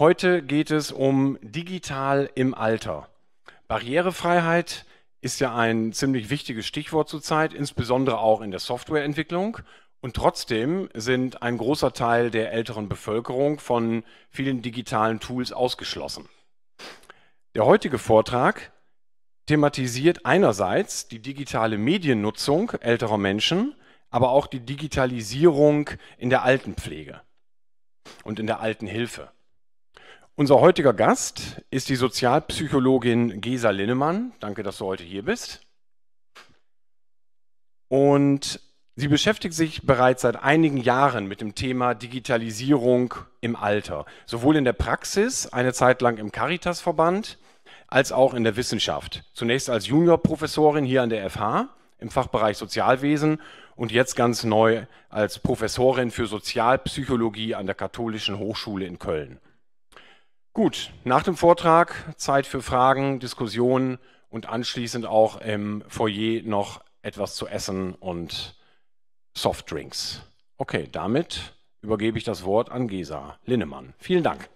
Heute geht es um digital im Alter. Barrierefreiheit ist ja ein ziemlich wichtiges Stichwort zurzeit, insbesondere auch in der Softwareentwicklung. Und trotzdem sind ein großer Teil der älteren Bevölkerung von vielen digitalen Tools ausgeschlossen. Der heutige Vortrag thematisiert einerseits die digitale Mediennutzung älterer Menschen, aber auch die Digitalisierung in der Altenpflege und in der Altenhilfe. Unser heutiger Gast ist die Sozialpsychologin Gesa Linnemann. Danke, dass du heute hier bist. Und sie beschäftigt sich bereits seit einigen Jahren mit dem Thema Digitalisierung im Alter, sowohl in der Praxis, eine Zeit lang im Caritas-Verband, als auch in der Wissenschaft. Zunächst als Juniorprofessorin hier an der FH im Fachbereich Sozialwesen und jetzt ganz neu als Professorin für Sozialpsychologie an der Katholischen Hochschule in Köln. Gut, nach dem Vortrag Zeit für Fragen, Diskussionen und anschließend auch im Foyer noch etwas zu essen und Softdrinks. Okay, damit übergebe ich das Wort an Gesa Linnemann. Vielen Dank.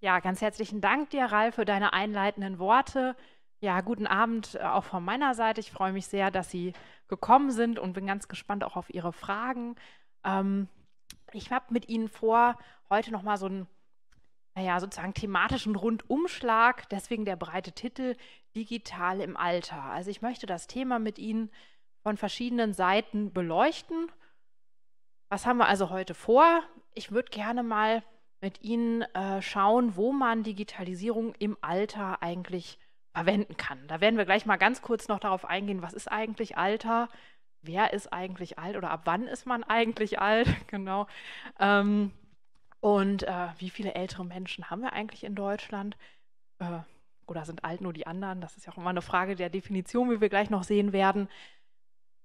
Ja, ganz herzlichen Dank dir, Ralf, für deine einleitenden Worte. Ja, guten Abend äh, auch von meiner Seite. Ich freue mich sehr, dass Sie gekommen sind und bin ganz gespannt auch auf Ihre Fragen. Ähm, ich habe mit Ihnen vor, heute nochmal so einen naja, sozusagen thematischen Rundumschlag, deswegen der breite Titel Digital im Alter. Also ich möchte das Thema mit Ihnen von verschiedenen Seiten beleuchten. Was haben wir also heute vor? Ich würde gerne mal mit Ihnen äh, schauen, wo man Digitalisierung im Alter eigentlich verwenden kann. Da werden wir gleich mal ganz kurz noch darauf eingehen, was ist eigentlich Alter? Wer ist eigentlich alt oder ab wann ist man eigentlich alt? genau. Ähm, und äh, wie viele ältere Menschen haben wir eigentlich in Deutschland? Äh, oder sind alt nur die anderen? Das ist ja auch immer eine Frage der Definition, wie wir gleich noch sehen werden.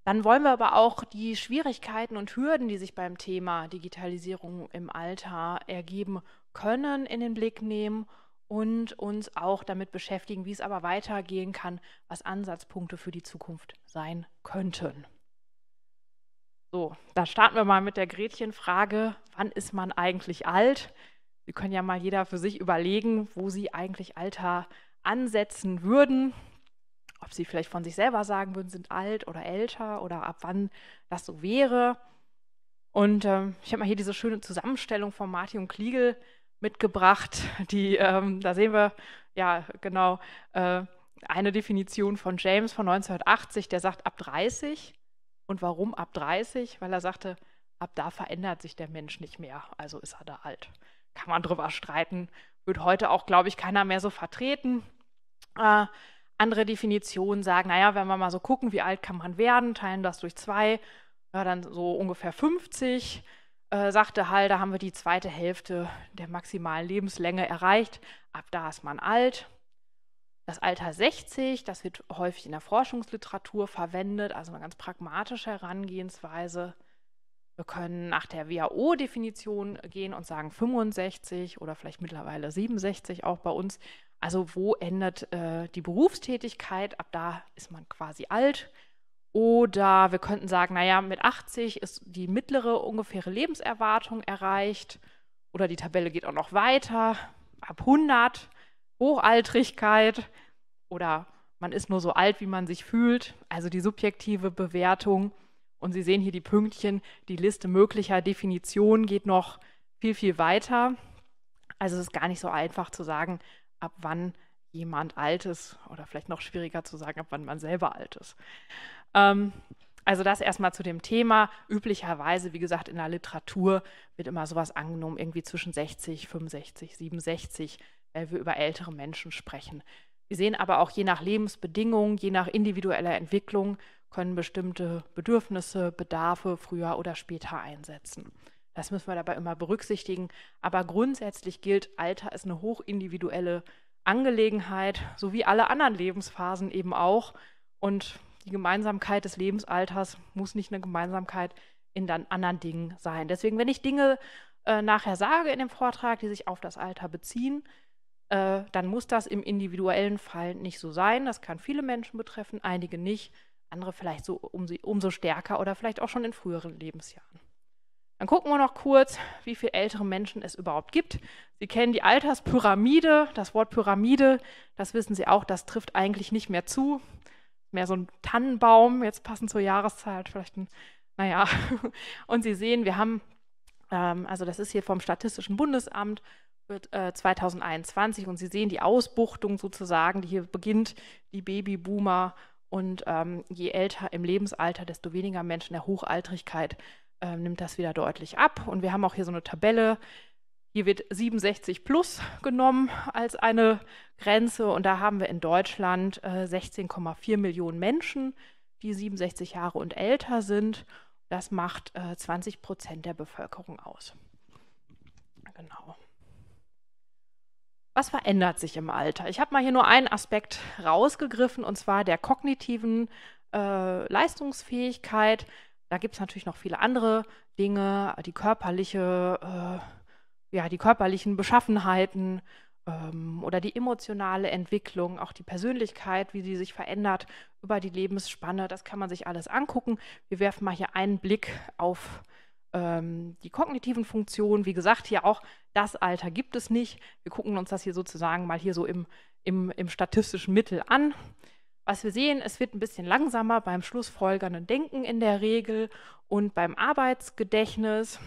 Dann wollen wir aber auch die Schwierigkeiten und Hürden, die sich beim Thema Digitalisierung im Alter ergeben können, in den Blick nehmen und uns auch damit beschäftigen, wie es aber weitergehen kann, was Ansatzpunkte für die Zukunft sein könnten. So, da starten wir mal mit der Gretchenfrage wann ist man eigentlich alt? Sie können ja mal jeder für sich überlegen, wo Sie eigentlich Alter ansetzen würden. Ob Sie vielleicht von sich selber sagen würden, sind alt oder älter oder ab wann das so wäre. Und ähm, ich habe mal hier diese schöne Zusammenstellung von Martin und Kliegel mitgebracht. Die, ähm, da sehen wir, ja, genau, äh, eine Definition von James von 1980, der sagt ab 30. Und warum ab 30? Weil er sagte, ab da verändert sich der Mensch nicht mehr, also ist er da alt. Kann man drüber streiten, wird heute auch, glaube ich, keiner mehr so vertreten. Äh, andere Definitionen sagen, naja, wenn wir mal so gucken, wie alt kann man werden, teilen das durch zwei, ja, dann so ungefähr 50. Äh, sagte Hall, da haben wir die zweite Hälfte der maximalen Lebenslänge erreicht. Ab da ist man alt. Das Alter 60, das wird häufig in der Forschungsliteratur verwendet, also eine ganz pragmatische Herangehensweise. Wir können nach der WHO-Definition gehen und sagen 65 oder vielleicht mittlerweile 67 auch bei uns. Also wo endet äh, die Berufstätigkeit? Ab da ist man quasi alt. Oder wir könnten sagen, naja, mit 80 ist die mittlere ungefähre Lebenserwartung erreicht. Oder die Tabelle geht auch noch weiter. Ab 100 Hochaltrigkeit. Oder man ist nur so alt, wie man sich fühlt. Also die subjektive Bewertung und Sie sehen hier die Pünktchen, die Liste möglicher Definitionen geht noch viel, viel weiter. Also es ist gar nicht so einfach zu sagen, ab wann jemand alt ist oder vielleicht noch schwieriger zu sagen, ab wann man selber alt ist. Ähm, also das erstmal zu dem Thema. Üblicherweise, wie gesagt, in der Literatur wird immer sowas angenommen, irgendwie zwischen 60, 65, 67, wenn wir über ältere Menschen sprechen. Wir sehen aber auch je nach Lebensbedingungen, je nach individueller Entwicklung können bestimmte Bedürfnisse, Bedarfe früher oder später einsetzen. Das müssen wir dabei immer berücksichtigen. Aber grundsätzlich gilt, Alter ist eine hochindividuelle Angelegenheit, so wie alle anderen Lebensphasen eben auch. Und die Gemeinsamkeit des Lebensalters muss nicht eine Gemeinsamkeit in dann anderen Dingen sein. Deswegen, wenn ich Dinge äh, nachher sage in dem Vortrag, die sich auf das Alter beziehen, äh, dann muss das im individuellen Fall nicht so sein. Das kann viele Menschen betreffen, einige nicht andere vielleicht so um, umso stärker oder vielleicht auch schon in früheren Lebensjahren. Dann gucken wir noch kurz, wie viele ältere Menschen es überhaupt gibt. Sie kennen die Alterspyramide, das Wort Pyramide, das wissen Sie auch, das trifft eigentlich nicht mehr zu. Mehr so ein Tannenbaum, jetzt passend zur Jahreszeit, vielleicht ein, naja. Und Sie sehen, wir haben, ähm, also das ist hier vom Statistischen Bundesamt, wird äh, 2021 und Sie sehen die Ausbuchtung sozusagen, die hier beginnt, die Babyboomer und ähm, je älter im Lebensalter, desto weniger Menschen in der Hochaltrigkeit äh, nimmt das wieder deutlich ab. Und wir haben auch hier so eine Tabelle. Hier wird 67 plus genommen als eine Grenze. Und da haben wir in Deutschland äh, 16,4 Millionen Menschen, die 67 Jahre und älter sind. Das macht äh, 20 Prozent der Bevölkerung aus. Genau. Was verändert sich im Alter? Ich habe mal hier nur einen Aspekt rausgegriffen, und zwar der kognitiven äh, Leistungsfähigkeit. Da gibt es natürlich noch viele andere Dinge, die körperliche, äh, ja, die körperlichen Beschaffenheiten ähm, oder die emotionale Entwicklung, auch die Persönlichkeit, wie sie sich verändert über die Lebensspanne. Das kann man sich alles angucken. Wir werfen mal hier einen Blick auf äh, ähm, die kognitiven Funktionen. Wie gesagt, hier auch das Alter gibt es nicht. Wir gucken uns das hier sozusagen mal hier so im, im, im statistischen Mittel an. Was wir sehen, es wird ein bisschen langsamer beim schlussfolgernden Denken in der Regel und beim Arbeitsgedächtnis.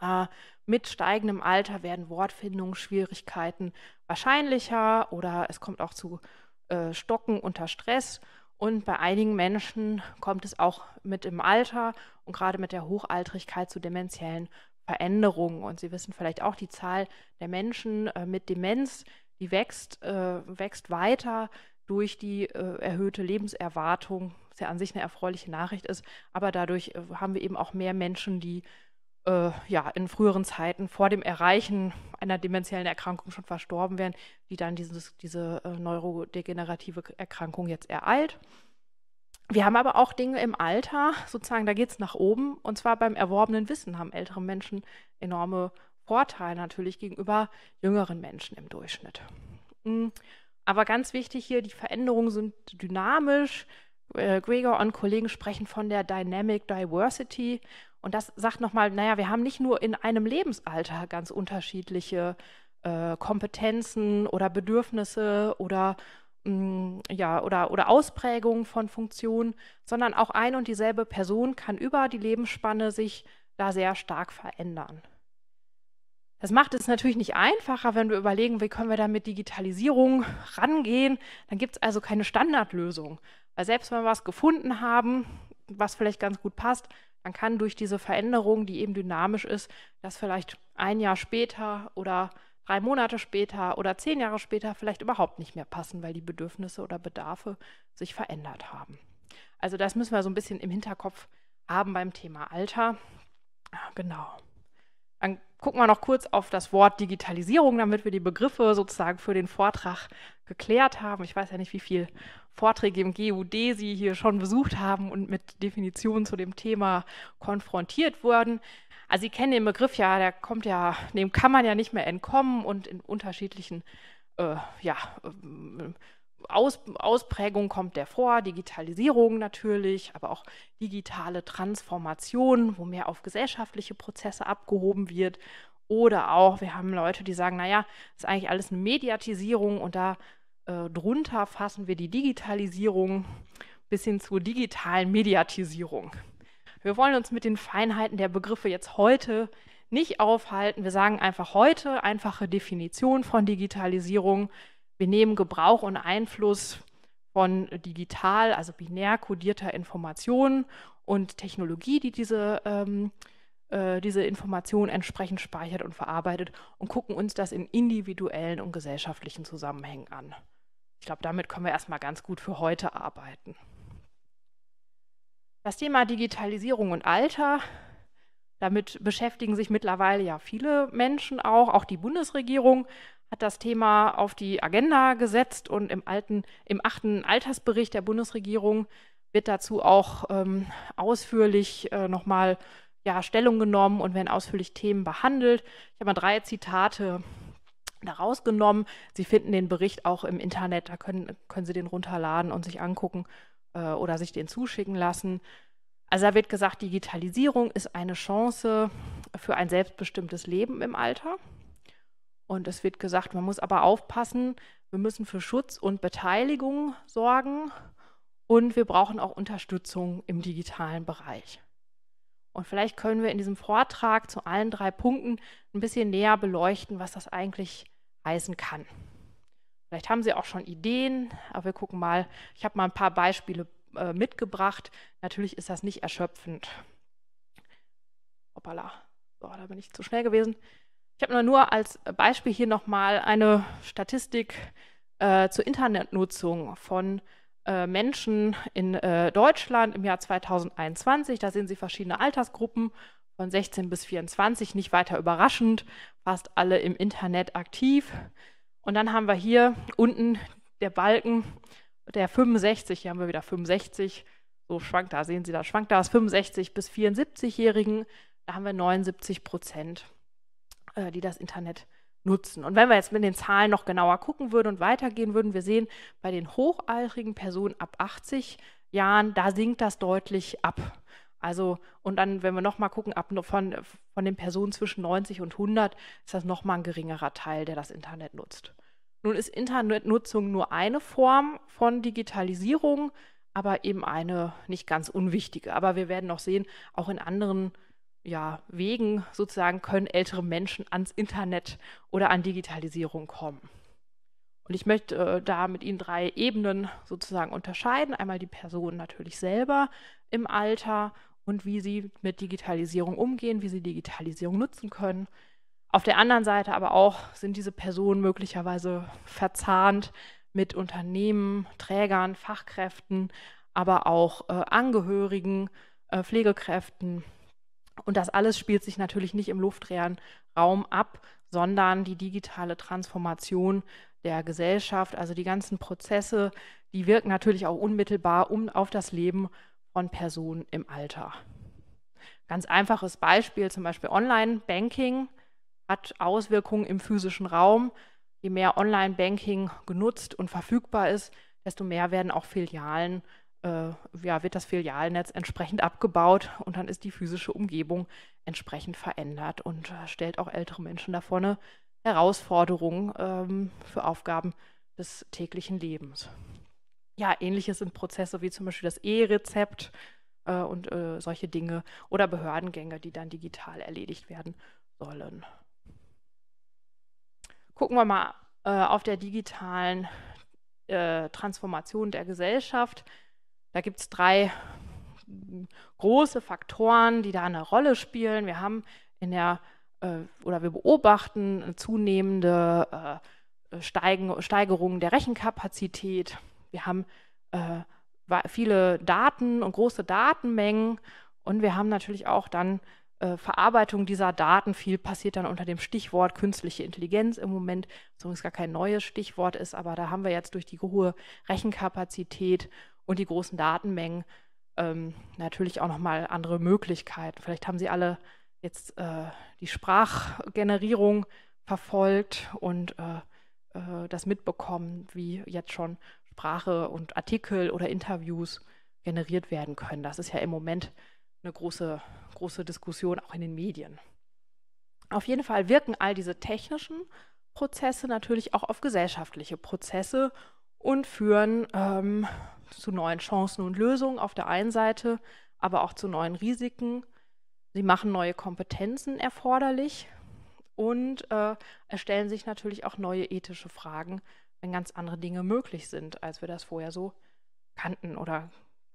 Äh, mit steigendem Alter werden Wortfindungsschwierigkeiten wahrscheinlicher oder es kommt auch zu äh, Stocken unter Stress und bei einigen Menschen kommt es auch mit im Alter und gerade mit der Hochaltrigkeit zu dementiellen Veränderungen. Und Sie wissen vielleicht auch, die Zahl der Menschen äh, mit Demenz, die wächst, äh, wächst weiter durch die äh, erhöhte Lebenserwartung, was ja an sich eine erfreuliche Nachricht ist. Aber dadurch äh, haben wir eben auch mehr Menschen, die äh, ja, in früheren Zeiten vor dem Erreichen einer dementiellen Erkrankung schon verstorben wären, die dann dieses, diese äh, neurodegenerative Erkrankung jetzt ereilt. Wir haben aber auch Dinge im Alter, sozusagen, da geht es nach oben. Und zwar beim erworbenen Wissen haben ältere Menschen enorme Vorteile natürlich gegenüber jüngeren Menschen im Durchschnitt. Hm, aber ganz wichtig hier, die Veränderungen sind dynamisch. Äh, Gregor und Kollegen sprechen von der Dynamic Diversity und das sagt nochmal, naja, wir haben nicht nur in einem Lebensalter ganz unterschiedliche äh, Kompetenzen oder Bedürfnisse oder mh, mm, ja, oder, oder Ausprägungen von Funktionen, sondern auch ein und dieselbe Person kann über die Lebensspanne sich da sehr stark verändern. Das macht es natürlich nicht einfacher, wenn wir überlegen, wie können wir da mit Digitalisierung rangehen. Dann gibt es also keine Standardlösung. Weil selbst wenn wir was gefunden haben, was vielleicht ganz gut passt, dann kann durch diese Veränderung, die eben dynamisch ist, dass vielleicht ein Jahr später oder drei Monate später oder zehn Jahre später vielleicht überhaupt nicht mehr passen, weil die Bedürfnisse oder Bedarfe sich verändert haben. Also das müssen wir so ein bisschen im Hinterkopf haben beim Thema Alter. Genau. Dann gucken wir noch kurz auf das Wort Digitalisierung, damit wir die Begriffe sozusagen für den Vortrag geklärt haben. Ich weiß ja nicht, wie viele Vorträge im GUD Sie hier schon besucht haben und mit Definitionen zu dem Thema konfrontiert wurden. Also Sie kennen den Begriff ja, der kommt ja, dem kann man ja nicht mehr entkommen und in unterschiedlichen äh, ja, äh, aus, Ausprägung kommt der vor, Digitalisierung natürlich, aber auch digitale Transformation, wo mehr auf gesellschaftliche Prozesse abgehoben wird. Oder auch, wir haben Leute, die sagen, naja, ist eigentlich alles eine Mediatisierung und da äh, drunter fassen wir die Digitalisierung bis hin zur digitalen Mediatisierung. Wir wollen uns mit den Feinheiten der Begriffe jetzt heute nicht aufhalten. Wir sagen einfach heute einfache Definition von Digitalisierung. Wir nehmen Gebrauch und Einfluss von digital, also binär kodierter Information und Technologie, die diese, ähm, äh, diese Information entsprechend speichert und verarbeitet und gucken uns das in individuellen und gesellschaftlichen Zusammenhängen an. Ich glaube, damit können wir erstmal ganz gut für heute arbeiten. Das Thema Digitalisierung und Alter, damit beschäftigen sich mittlerweile ja viele Menschen auch, auch die Bundesregierung hat das Thema auf die Agenda gesetzt und im, alten, im achten Altersbericht der Bundesregierung wird dazu auch ähm, ausführlich äh, nochmal ja, Stellung genommen und werden ausführlich Themen behandelt. Ich habe mal drei Zitate daraus genommen. Sie finden den Bericht auch im Internet, da können, können Sie den runterladen und sich angucken äh, oder sich den zuschicken lassen. Also da wird gesagt, Digitalisierung ist eine Chance für ein selbstbestimmtes Leben im Alter. Und es wird gesagt, man muss aber aufpassen, wir müssen für Schutz und Beteiligung sorgen und wir brauchen auch Unterstützung im digitalen Bereich. Und vielleicht können wir in diesem Vortrag zu allen drei Punkten ein bisschen näher beleuchten, was das eigentlich heißen kann. Vielleicht haben Sie auch schon Ideen, aber wir gucken mal. Ich habe mal ein paar Beispiele äh, mitgebracht. Natürlich ist das nicht erschöpfend. Hoppala, so, da bin ich zu schnell gewesen. Ich habe nur als Beispiel hier nochmal eine Statistik äh, zur Internetnutzung von äh, Menschen in äh, Deutschland im Jahr 2021. Da sehen Sie verschiedene Altersgruppen von 16 bis 24, nicht weiter überraschend, fast alle im Internet aktiv. Und dann haben wir hier unten der Balken der 65, hier haben wir wieder 65, so schwankt da, sehen Sie da, schwankt da, aus 65 bis 74-Jährigen, da haben wir 79 Prozent äh, die das Internet nutzen. Und wenn wir jetzt mit den Zahlen noch genauer gucken würden und weitergehen würden, wir sehen, bei den hochaltrigen Personen ab 80 Jahren, da sinkt das deutlich ab. Also, und dann, wenn wir nochmal gucken, ab von, von den Personen zwischen 90 und 100 ist das nochmal ein geringerer Teil, der das Internet nutzt. Nun ist Internetnutzung nur eine Form von Digitalisierung, aber eben eine nicht ganz unwichtige. Aber wir werden noch sehen, auch in anderen ja, Wegen sozusagen können ältere Menschen ans Internet oder an Digitalisierung kommen. Und ich möchte äh, da mit Ihnen drei Ebenen sozusagen unterscheiden. Einmal die Person natürlich selber im Alter und wie sie mit Digitalisierung umgehen, wie sie Digitalisierung nutzen können. Auf der anderen Seite aber auch sind diese Personen möglicherweise verzahnt mit Unternehmen, Trägern, Fachkräften, aber auch äh, Angehörigen, äh, Pflegekräften und das alles spielt sich natürlich nicht im luftleeren Raum ab, sondern die digitale Transformation der Gesellschaft, also die ganzen Prozesse, die wirken natürlich auch unmittelbar um, auf das Leben von Personen im Alter. Ganz einfaches Beispiel, zum Beispiel Online-Banking hat Auswirkungen im physischen Raum. Je mehr Online-Banking genutzt und verfügbar ist, desto mehr werden auch Filialen äh, ja, wird das Filialnetz entsprechend abgebaut und dann ist die physische Umgebung entsprechend verändert und äh, stellt auch ältere Menschen davor eine Herausforderung ähm, für Aufgaben des täglichen Lebens. Ja, ähnliches sind Prozesse wie zum Beispiel das E-Rezept äh, und äh, solche Dinge oder Behördengänge, die dann digital erledigt werden sollen. Gucken wir mal äh, auf der digitalen äh, Transformation der Gesellschaft da gibt es drei große Faktoren, die da eine Rolle spielen. Wir haben in der äh, oder wir beobachten eine zunehmende äh, Steigerung der Rechenkapazität. Wir haben äh, viele Daten und große Datenmengen und wir haben natürlich auch dann äh, Verarbeitung dieser Daten. Viel passiert dann unter dem Stichwort künstliche Intelligenz im Moment, was übrigens gar kein neues Stichwort ist, aber da haben wir jetzt durch die hohe Rechenkapazität und die großen Datenmengen ähm, natürlich auch nochmal andere Möglichkeiten. Vielleicht haben Sie alle jetzt äh, die Sprachgenerierung verfolgt und äh, äh, das mitbekommen, wie jetzt schon Sprache und Artikel oder Interviews generiert werden können. Das ist ja im Moment eine große, große Diskussion auch in den Medien. Auf jeden Fall wirken all diese technischen Prozesse natürlich auch auf gesellschaftliche Prozesse und führen ähm, zu neuen Chancen und Lösungen auf der einen Seite, aber auch zu neuen Risiken. Sie machen neue Kompetenzen erforderlich und äh, erstellen sich natürlich auch neue ethische Fragen, wenn ganz andere Dinge möglich sind, als wir das vorher so kannten oder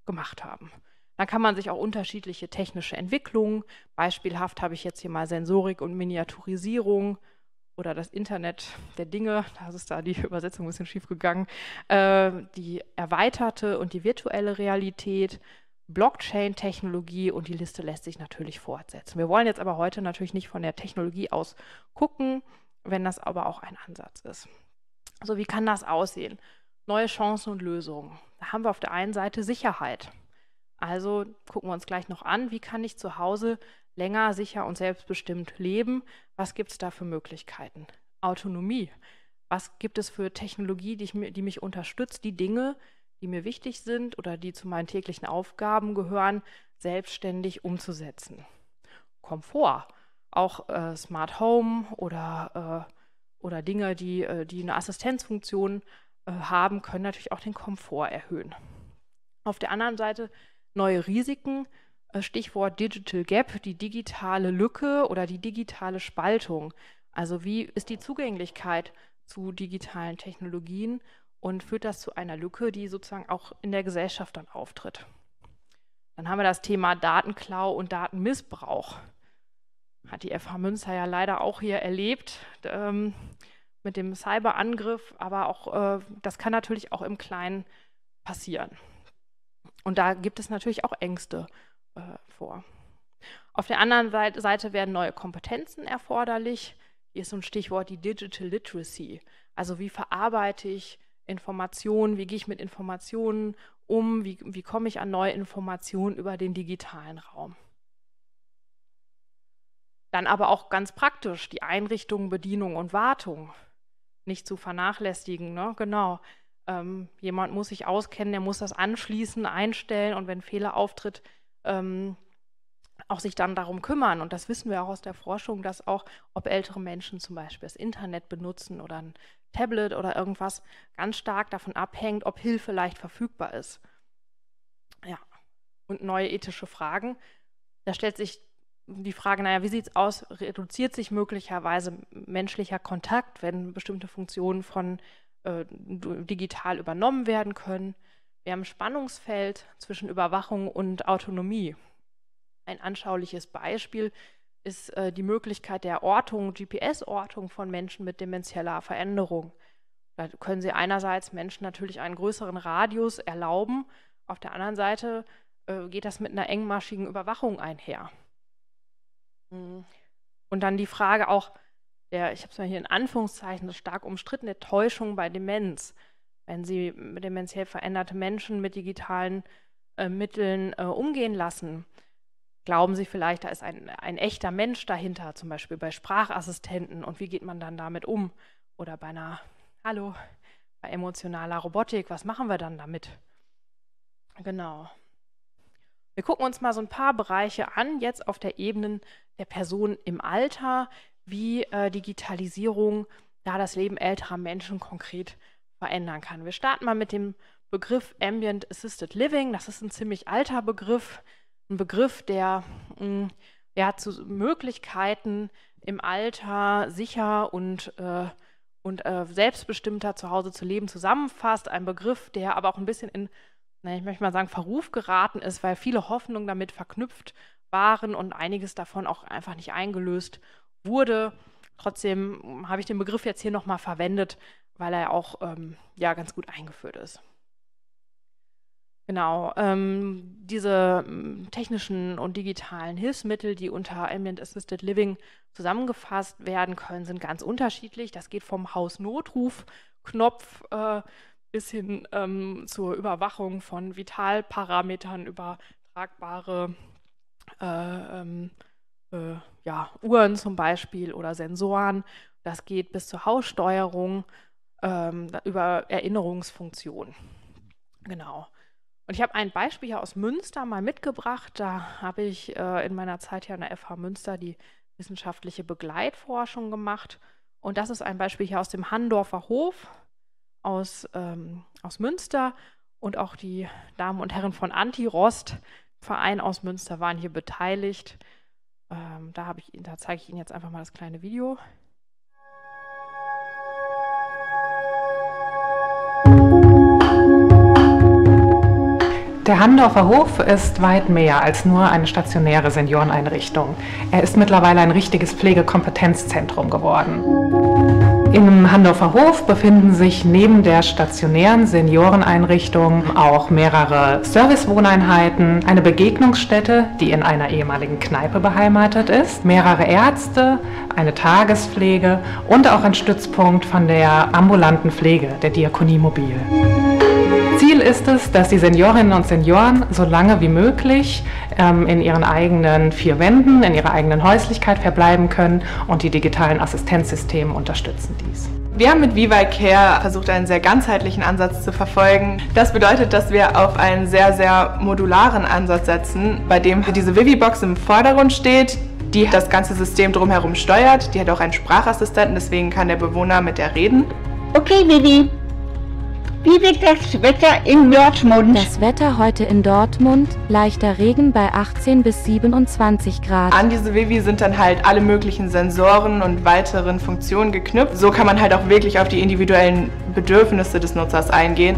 gemacht haben. Dann kann man sich auch unterschiedliche technische Entwicklungen, beispielhaft habe ich jetzt hier mal Sensorik und Miniaturisierung, oder das Internet der Dinge, da ist da die Übersetzung ein bisschen schief gegangen, äh, die erweiterte und die virtuelle Realität, Blockchain-Technologie und die Liste lässt sich natürlich fortsetzen. Wir wollen jetzt aber heute natürlich nicht von der Technologie aus gucken, wenn das aber auch ein Ansatz ist. So, also wie kann das aussehen? Neue Chancen und Lösungen. Da haben wir auf der einen Seite Sicherheit. Also gucken wir uns gleich noch an, wie kann ich zu Hause länger, sicher und selbstbestimmt leben? Was gibt es da für Möglichkeiten? Autonomie. Was gibt es für Technologie, die, ich, die mich unterstützt, die Dinge, die mir wichtig sind oder die zu meinen täglichen Aufgaben gehören, selbstständig umzusetzen? Komfort. Auch äh, Smart Home oder, äh, oder Dinge, die, äh, die eine Assistenzfunktion äh, haben, können natürlich auch den Komfort erhöhen. Auf der anderen Seite neue Risiken, äh, Stichwort Digital Gap, die digitale Lücke oder die digitale Spaltung. Also wie ist die Zugänglichkeit zu digitalen Technologien und führt das zu einer Lücke, die sozusagen auch in der Gesellschaft dann auftritt? Dann haben wir das Thema Datenklau und Datenmissbrauch. Hat die FH Münster ja leider auch hier erlebt ähm, mit dem Cyberangriff, aber auch äh, das kann natürlich auch im Kleinen passieren. Und da gibt es natürlich auch Ängste äh, vor. Auf der anderen Seite werden neue Kompetenzen erforderlich. Hier ist so ein Stichwort die Digital Literacy. Also wie verarbeite ich Informationen, wie gehe ich mit Informationen um, wie, wie komme ich an neue Informationen über den digitalen Raum. Dann aber auch ganz praktisch die Einrichtung, Bedienung und Wartung nicht zu vernachlässigen. Ne? Genau. Ähm, jemand muss sich auskennen, der muss das anschließen, einstellen und wenn Fehler auftritt, ähm, auch sich dann darum kümmern. Und das wissen wir auch aus der Forschung, dass auch, ob ältere Menschen zum Beispiel das Internet benutzen oder ein Tablet oder irgendwas, ganz stark davon abhängt, ob Hilfe leicht verfügbar ist. Ja, und neue ethische Fragen. Da stellt sich die Frage, naja, wie sieht es aus, reduziert sich möglicherweise menschlicher Kontakt, wenn bestimmte Funktionen von äh, digital übernommen werden können? Wir haben ein Spannungsfeld zwischen Überwachung und Autonomie. Ein anschauliches Beispiel ist äh, die Möglichkeit der Ortung, GPS-Ortung von Menschen mit demenzieller Veränderung. Da können Sie einerseits Menschen natürlich einen größeren Radius erlauben, auf der anderen Seite äh, geht das mit einer engmaschigen Überwachung einher. Mhm. Und dann die Frage auch der, ich habe es mal hier in Anführungszeichen, das stark umstrittene Täuschung bei Demenz wenn sie demenziell veränderte Menschen mit digitalen äh, Mitteln äh, umgehen lassen, glauben sie vielleicht, da ist ein, ein echter Mensch dahinter, zum Beispiel bei Sprachassistenten und wie geht man dann damit um? Oder bei einer, hallo, bei emotionaler Robotik, was machen wir dann damit? Genau. Wir gucken uns mal so ein paar Bereiche an, jetzt auf der Ebene der Person im Alter, wie äh, Digitalisierung da das Leben älterer Menschen konkret verändern kann. Wir starten mal mit dem Begriff Ambient Assisted Living. Das ist ein ziemlich alter Begriff, ein Begriff, der ja, mm, zu Möglichkeiten im Alter sicher und, äh, und äh, selbstbestimmter zu Hause zu leben zusammenfasst. Ein Begriff, der aber auch ein bisschen in, na, ich möchte mal sagen, Verruf geraten ist, weil viele Hoffnungen damit verknüpft waren und einiges davon auch einfach nicht eingelöst wurde. Trotzdem habe ich den Begriff jetzt hier nochmal verwendet, weil er auch ähm, ja ganz gut eingeführt ist. Genau, ähm, diese mm, technischen und digitalen Hilfsmittel, die unter Ambient Assisted Living zusammengefasst werden können, sind ganz unterschiedlich. Das geht vom Hausnotrufknopf äh, bis hin ähm, zur Überwachung von Vitalparametern übertragbare äh, ähm, äh, ja, Uhren zum Beispiel oder Sensoren. Das geht bis zur Haussteuerung ähm, über Erinnerungsfunktionen. Genau. Und ich habe ein Beispiel hier aus Münster mal mitgebracht. Da habe ich äh, in meiner Zeit hier an der FH Münster die wissenschaftliche Begleitforschung gemacht. Und das ist ein Beispiel hier aus dem Handorfer Hof aus, ähm, aus Münster. Und auch die Damen und Herren von Anti-Rost, Verein aus Münster, waren hier beteiligt. Ähm, da, ich, da zeige ich Ihnen jetzt einfach mal das kleine Video. Der Handorfer Hof ist weit mehr als nur eine stationäre Senioreneinrichtung. Er ist mittlerweile ein richtiges Pflegekompetenzzentrum geworden. Im Handorfer Hof befinden sich neben der stationären Senioreneinrichtung auch mehrere Servicewohneinheiten, eine Begegnungsstätte, die in einer ehemaligen Kneipe beheimatet ist, mehrere Ärzte, eine Tagespflege und auch ein Stützpunkt von der ambulanten Pflege, der Diakonie Mobil. Ziel ist es, dass die Seniorinnen und Senioren so lange wie möglich ähm, in ihren eigenen vier Wänden, in ihrer eigenen Häuslichkeit verbleiben können und die digitalen Assistenzsysteme unterstützen dies. Wir haben mit Viva Care versucht, einen sehr ganzheitlichen Ansatz zu verfolgen. Das bedeutet, dass wir auf einen sehr, sehr modularen Ansatz setzen, bei dem diese Vivi-Box im Vordergrund steht, die das ganze System drumherum steuert. Die hat auch einen Sprachassistenten, deswegen kann der Bewohner mit der reden. Okay, Vivi, wie wird das Wetter in Dortmund? Das Wetter heute in Dortmund, leichter Regen bei 18 bis 27 Grad. An diese Vivi sind dann halt alle möglichen Sensoren und weiteren Funktionen geknüpft. So kann man halt auch wirklich auf die individuellen Bedürfnisse des Nutzers eingehen.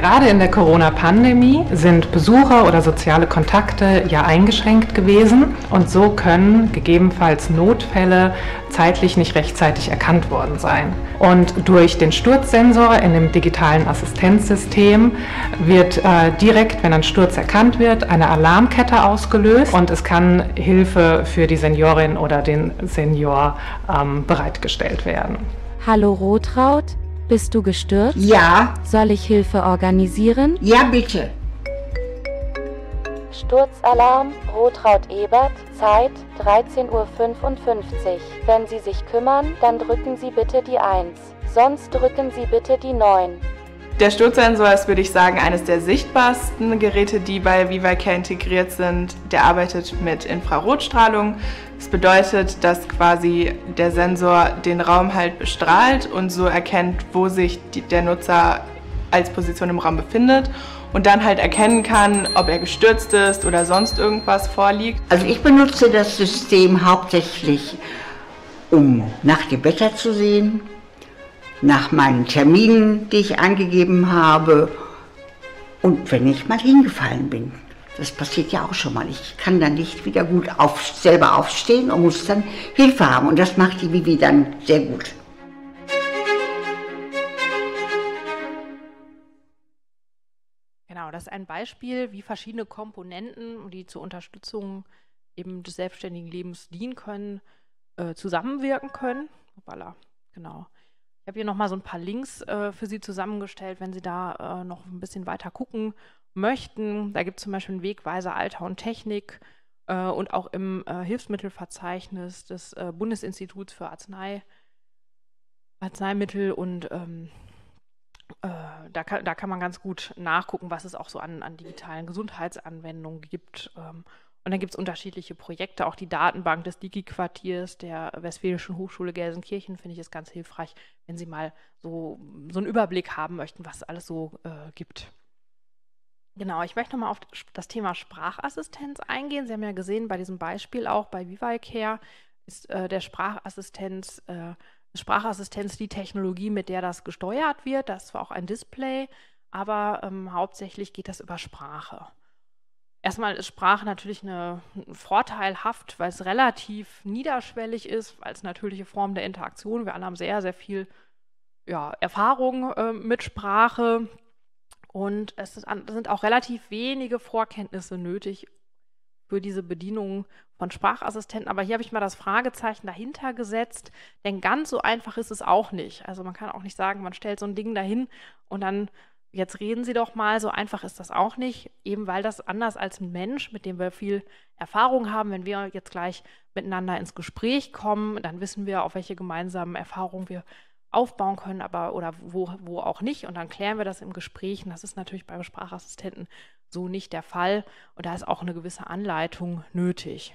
Gerade in der Corona-Pandemie sind Besucher oder soziale Kontakte ja eingeschränkt gewesen und so können gegebenenfalls Notfälle zeitlich nicht rechtzeitig erkannt worden sein. Und durch den Sturzsensor in dem digitalen Assistenzsystem wird äh, direkt, wenn ein Sturz erkannt wird, eine Alarmkette ausgelöst und es kann Hilfe für die Seniorin oder den Senior ähm, bereitgestellt werden. Hallo Rotraut, bist du gestürzt? Ja. Soll ich Hilfe organisieren? Ja, bitte. Sturzalarm, Rotraut Ebert, Zeit 13.55 Uhr. Wenn Sie sich kümmern, dann drücken Sie bitte die 1. Sonst drücken Sie bitte die 9. Der Sturzsensor ist, würde ich sagen, eines der sichtbarsten Geräte, die bei VivaCare integriert sind. Der arbeitet mit Infrarotstrahlung, das bedeutet, dass quasi der Sensor den Raum halt bestrahlt und so erkennt, wo sich die, der Nutzer als Position im Raum befindet und dann halt erkennen kann, ob er gestürzt ist oder sonst irgendwas vorliegt. Also ich benutze das System hauptsächlich, um nach dem Wetter zu sehen, nach meinen Terminen, die ich angegeben habe und wenn ich mal hingefallen bin. Das passiert ja auch schon mal. Ich kann dann nicht wieder gut auf, selber aufstehen und muss dann Hilfe haben. Und das macht die Bibi dann sehr gut. Genau, das ist ein Beispiel, wie verschiedene Komponenten, die zur Unterstützung eben des selbstständigen Lebens dienen können, äh, zusammenwirken können. Hoppala, genau. Ich habe hier nochmal so ein paar Links äh, für Sie zusammengestellt, wenn Sie da äh, noch ein bisschen weiter gucken möchten. Da gibt es zum Beispiel einen Wegweiser Alter und Technik äh, und auch im äh, Hilfsmittelverzeichnis des äh, Bundesinstituts für Arznei, Arzneimittel und ähm, äh, da, kann, da kann man ganz gut nachgucken, was es auch so an, an digitalen Gesundheitsanwendungen gibt. Ähm, und dann gibt es unterschiedliche Projekte, auch die Datenbank des Digi-Quartiers der Westfälischen Hochschule Gelsenkirchen, finde ich, ist ganz hilfreich, wenn Sie mal so, so einen Überblick haben möchten, was es alles so äh, gibt. Genau, ich möchte nochmal auf das Thema Sprachassistenz eingehen. Sie haben ja gesehen, bei diesem Beispiel auch bei Vivalcare ist äh, der Sprachassistenz, äh, Sprachassistenz die Technologie, mit der das gesteuert wird. Das war auch ein Display, aber ähm, hauptsächlich geht das über Sprache. Erstmal ist Sprache natürlich eine, vorteilhaft, weil es relativ niederschwellig ist, als natürliche Form der Interaktion. Wir alle haben sehr, sehr viel ja, Erfahrung äh, mit Sprache. Und es sind auch relativ wenige Vorkenntnisse nötig für diese Bedienung von Sprachassistenten. Aber hier habe ich mal das Fragezeichen dahinter gesetzt, denn ganz so einfach ist es auch nicht. Also man kann auch nicht sagen, man stellt so ein Ding dahin und dann jetzt reden Sie doch mal, so einfach ist das auch nicht, eben weil das anders als ein Mensch, mit dem wir viel Erfahrung haben, wenn wir jetzt gleich miteinander ins Gespräch kommen, dann wissen wir, auf welche gemeinsamen Erfahrungen wir aufbauen können, aber oder wo, wo auch nicht. Und dann klären wir das im Gespräch. Und das ist natürlich beim Sprachassistenten so nicht der Fall. Und da ist auch eine gewisse Anleitung nötig.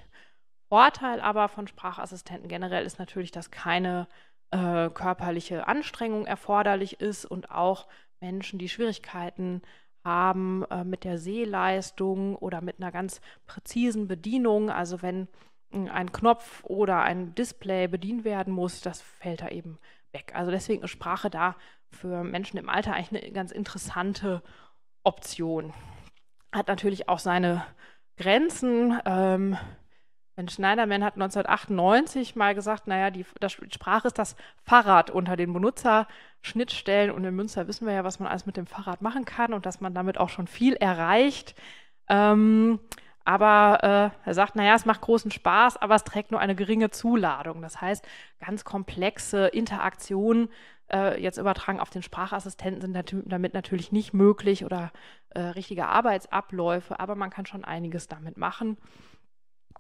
Vorteil aber von Sprachassistenten generell ist natürlich, dass keine äh, körperliche Anstrengung erforderlich ist und auch Menschen, die Schwierigkeiten haben äh, mit der Sehleistung oder mit einer ganz präzisen Bedienung, also wenn ein Knopf oder ein Display bedient werden muss, das fällt da eben weg. Also deswegen ist Sprache da für Menschen im Alter eigentlich eine ganz interessante Option. Hat natürlich auch seine Grenzen. Ähm, Ben Schneiderman hat 1998 mal gesagt, naja, die, das, Sprache ist das Fahrrad unter den Benutzerschnittstellen und in Münster wissen wir ja, was man alles mit dem Fahrrad machen kann und dass man damit auch schon viel erreicht. Ähm, aber äh, er sagt, naja, es macht großen Spaß, aber es trägt nur eine geringe Zuladung. Das heißt, ganz komplexe Interaktionen äh, jetzt übertragen auf den Sprachassistenten sind nat damit natürlich nicht möglich oder äh, richtige Arbeitsabläufe, aber man kann schon einiges damit machen.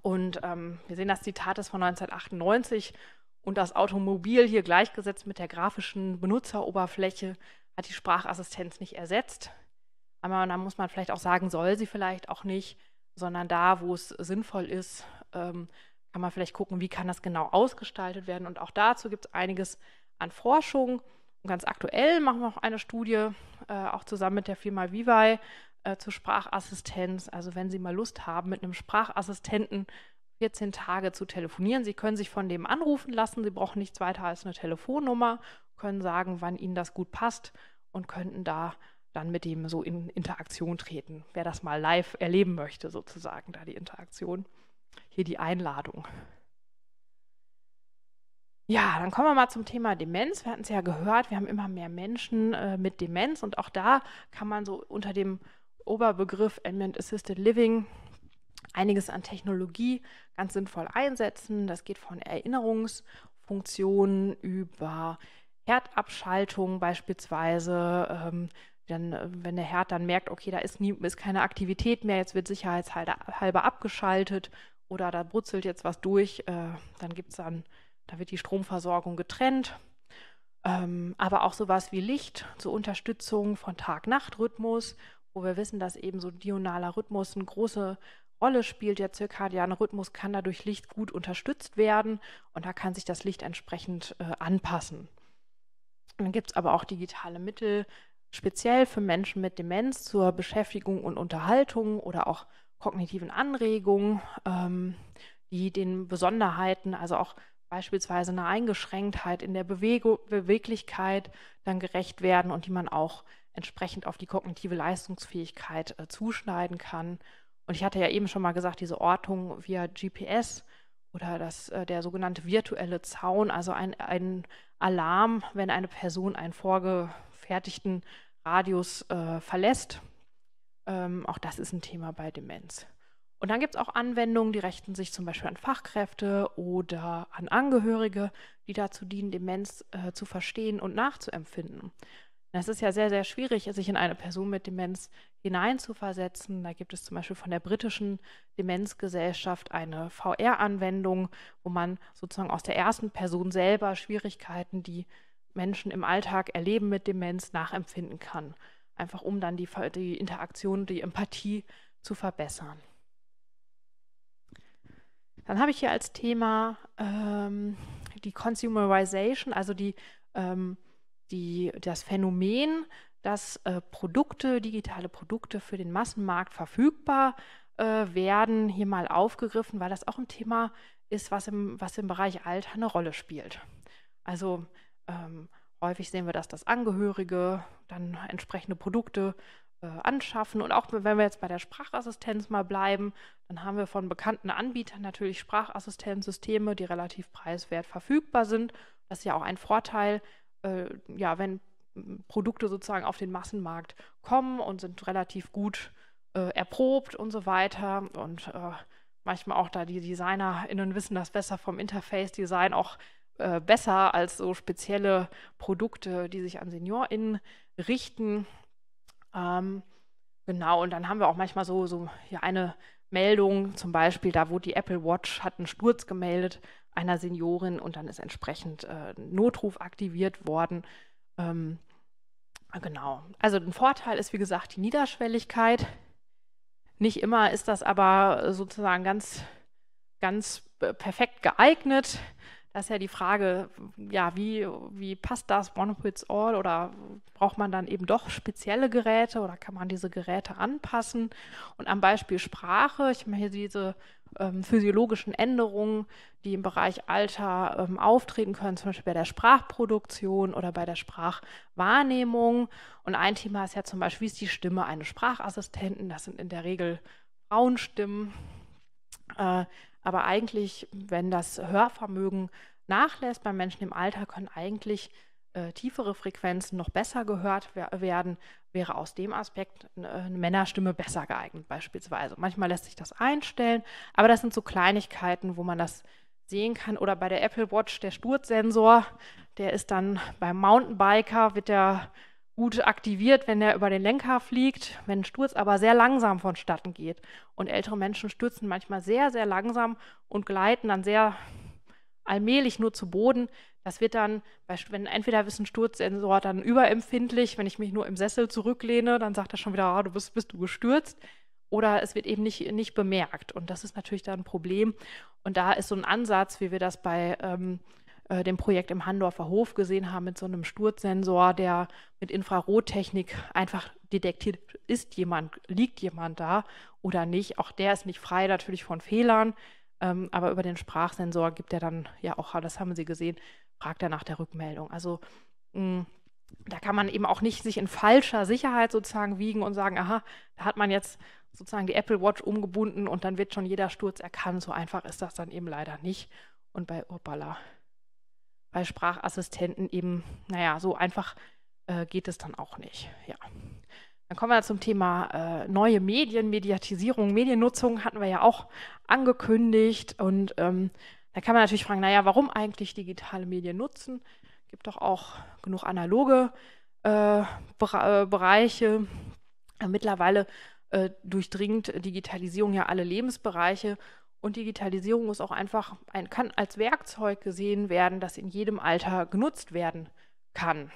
Und ähm, wir sehen, das Zitat ist von 1998 und das Automobil hier gleichgesetzt mit der grafischen Benutzeroberfläche hat die Sprachassistenz nicht ersetzt. Aber da muss man vielleicht auch sagen, soll sie vielleicht auch nicht sondern da, wo es sinnvoll ist, ähm, kann man vielleicht gucken, wie kann das genau ausgestaltet werden. Und auch dazu gibt es einiges an Forschung. Und ganz aktuell machen wir auch eine Studie, äh, auch zusammen mit der Firma Vivai, äh, zur Sprachassistenz. Also wenn Sie mal Lust haben, mit einem Sprachassistenten 14 Tage zu telefonieren. Sie können sich von dem anrufen lassen. Sie brauchen nichts weiter als eine Telefonnummer, können sagen, wann Ihnen das gut passt und könnten da dann mit dem so in Interaktion treten. Wer das mal live erleben möchte, sozusagen, da die Interaktion. Hier die Einladung. Ja, dann kommen wir mal zum Thema Demenz. Wir hatten es ja gehört, wir haben immer mehr Menschen äh, mit Demenz und auch da kann man so unter dem Oberbegriff Ambient Assisted Living einiges an Technologie ganz sinnvoll einsetzen. Das geht von Erinnerungsfunktionen über Herdabschaltung beispielsweise, ähm, dann, äh, wenn der Herd dann merkt, okay, da ist, nie, ist keine Aktivität mehr, jetzt wird sicherheitshalber abgeschaltet oder da brutzelt jetzt was durch, äh, dann gibt dann, da wird die Stromversorgung getrennt. Ähm, aber auch sowas wie Licht zur Unterstützung von Tag-Nacht-Rhythmus, wo wir wissen, dass eben so dionaler Rhythmus eine große Rolle spielt. Der zirkadiane Rhythmus kann dadurch Licht gut unterstützt werden und da kann sich das Licht entsprechend äh, anpassen. Dann gibt es aber auch digitale Mittel, speziell für Menschen mit Demenz zur Beschäftigung und Unterhaltung oder auch kognitiven Anregungen, ähm, die den Besonderheiten, also auch beispielsweise eine Eingeschränktheit in der Bewego Beweglichkeit dann gerecht werden und die man auch entsprechend auf die kognitive Leistungsfähigkeit äh, zuschneiden kann. Und ich hatte ja eben schon mal gesagt, diese Ortung via GPS oder das, äh, der sogenannte virtuelle Zaun, also ein, ein Alarm, wenn eine Person einen vorgefertigten Radius äh, verlässt. Ähm, auch das ist ein Thema bei Demenz. Und dann gibt es auch Anwendungen, die richten sich zum Beispiel an Fachkräfte oder an Angehörige, die dazu dienen, Demenz äh, zu verstehen und nachzuempfinden. Es ist ja sehr, sehr schwierig, sich in eine Person mit Demenz hineinzuversetzen. Da gibt es zum Beispiel von der britischen Demenzgesellschaft eine VR-Anwendung, wo man sozusagen aus der ersten Person selber Schwierigkeiten, die Menschen im Alltag erleben mit Demenz, nachempfinden kann. Einfach um dann die, die Interaktion, die Empathie zu verbessern. Dann habe ich hier als Thema ähm, die Consumerization, also die, ähm, die, das Phänomen, dass äh, Produkte, digitale Produkte für den Massenmarkt verfügbar äh, werden, hier mal aufgegriffen, weil das auch ein Thema ist, was im, was im Bereich Alter eine Rolle spielt. Also ähm, häufig sehen wir, dass das Angehörige dann entsprechende Produkte äh, anschaffen. Und auch wenn wir jetzt bei der Sprachassistenz mal bleiben, dann haben wir von bekannten Anbietern natürlich Sprachassistenzsysteme, die relativ preiswert verfügbar sind. Das ist ja auch ein Vorteil, äh, ja, wenn Produkte sozusagen auf den Massenmarkt kommen und sind relativ gut äh, erprobt und so weiter. Und äh, manchmal auch da die DesignerInnen wissen das besser vom Interface-Design auch äh, besser als so spezielle Produkte, die sich an SeniorInnen richten. Ähm, genau, und dann haben wir auch manchmal so, so hier eine Meldung, zum Beispiel, da wo die Apple Watch hat einen Sturz gemeldet einer Seniorin und dann ist entsprechend äh, Notruf aktiviert worden. Ähm, genau. Also ein Vorteil ist, wie gesagt, die Niederschwelligkeit. Nicht immer ist das aber sozusagen ganz, ganz äh, perfekt geeignet. Das ist ja die Frage, ja, wie, wie passt das One-Fits-All oder braucht man dann eben doch spezielle Geräte oder kann man diese Geräte anpassen? Und am Beispiel Sprache, ich meine, hier diese ähm, physiologischen Änderungen, die im Bereich Alter ähm, auftreten können, zum Beispiel bei der Sprachproduktion oder bei der Sprachwahrnehmung. Und ein Thema ist ja zum Beispiel, wie ist die Stimme eines Sprachassistenten? Das sind in der Regel Frauenstimmen. Äh, aber eigentlich, wenn das Hörvermögen nachlässt beim Menschen im Alter, können eigentlich äh, tiefere Frequenzen noch besser gehört wer werden. Wäre aus dem Aspekt eine, äh, eine Männerstimme besser geeignet beispielsweise. Manchmal lässt sich das einstellen, aber das sind so Kleinigkeiten, wo man das sehen kann. Oder bei der Apple Watch der Sturzsensor, der ist dann beim Mountainbiker, wird der gut aktiviert, wenn er über den Lenker fliegt, wenn ein Sturz aber sehr langsam vonstatten geht. Und ältere Menschen stürzen manchmal sehr, sehr langsam und gleiten dann sehr allmählich nur zu Boden. Das wird dann, wenn entweder ist ein Sturzsensor dann überempfindlich, wenn ich mich nur im Sessel zurücklehne, dann sagt er schon wieder, ah, du bist, bist du gestürzt. Oder es wird eben nicht, nicht bemerkt. Und das ist natürlich dann ein Problem. Und da ist so ein Ansatz, wie wir das bei ähm, äh, dem Projekt im Handorfer Hof gesehen haben mit so einem Sturzsensor, der mit Infrarottechnik einfach detektiert, ist jemand, liegt jemand da oder nicht. Auch der ist nicht frei natürlich von Fehlern, ähm, aber über den Sprachsensor gibt er dann ja auch, ah, das haben Sie gesehen, fragt er nach der Rückmeldung. Also mh, mm, da kann man eben auch nicht sich in falscher Sicherheit sozusagen wiegen und sagen, aha, da hat man jetzt sozusagen die Apple Watch umgebunden und dann wird schon jeder Sturz erkannt. So einfach ist das dann eben leider nicht. Und bei Urbala bei Sprachassistenten eben, naja, so einfach äh, geht es dann auch nicht. Ja. Dann kommen wir zum Thema äh, neue Medien, Mediatisierung, Mediennutzung hatten wir ja auch angekündigt. Und ähm, da kann man natürlich fragen, naja, warum eigentlich digitale Medien nutzen? Gibt doch auch genug analoge äh, äh Bereiche. Mittlerweile äh, durchdringt Digitalisierung ja alle Lebensbereiche und Digitalisierung ist auch einfach ein, kann als Werkzeug gesehen werden, das in jedem Alter genutzt werden kann.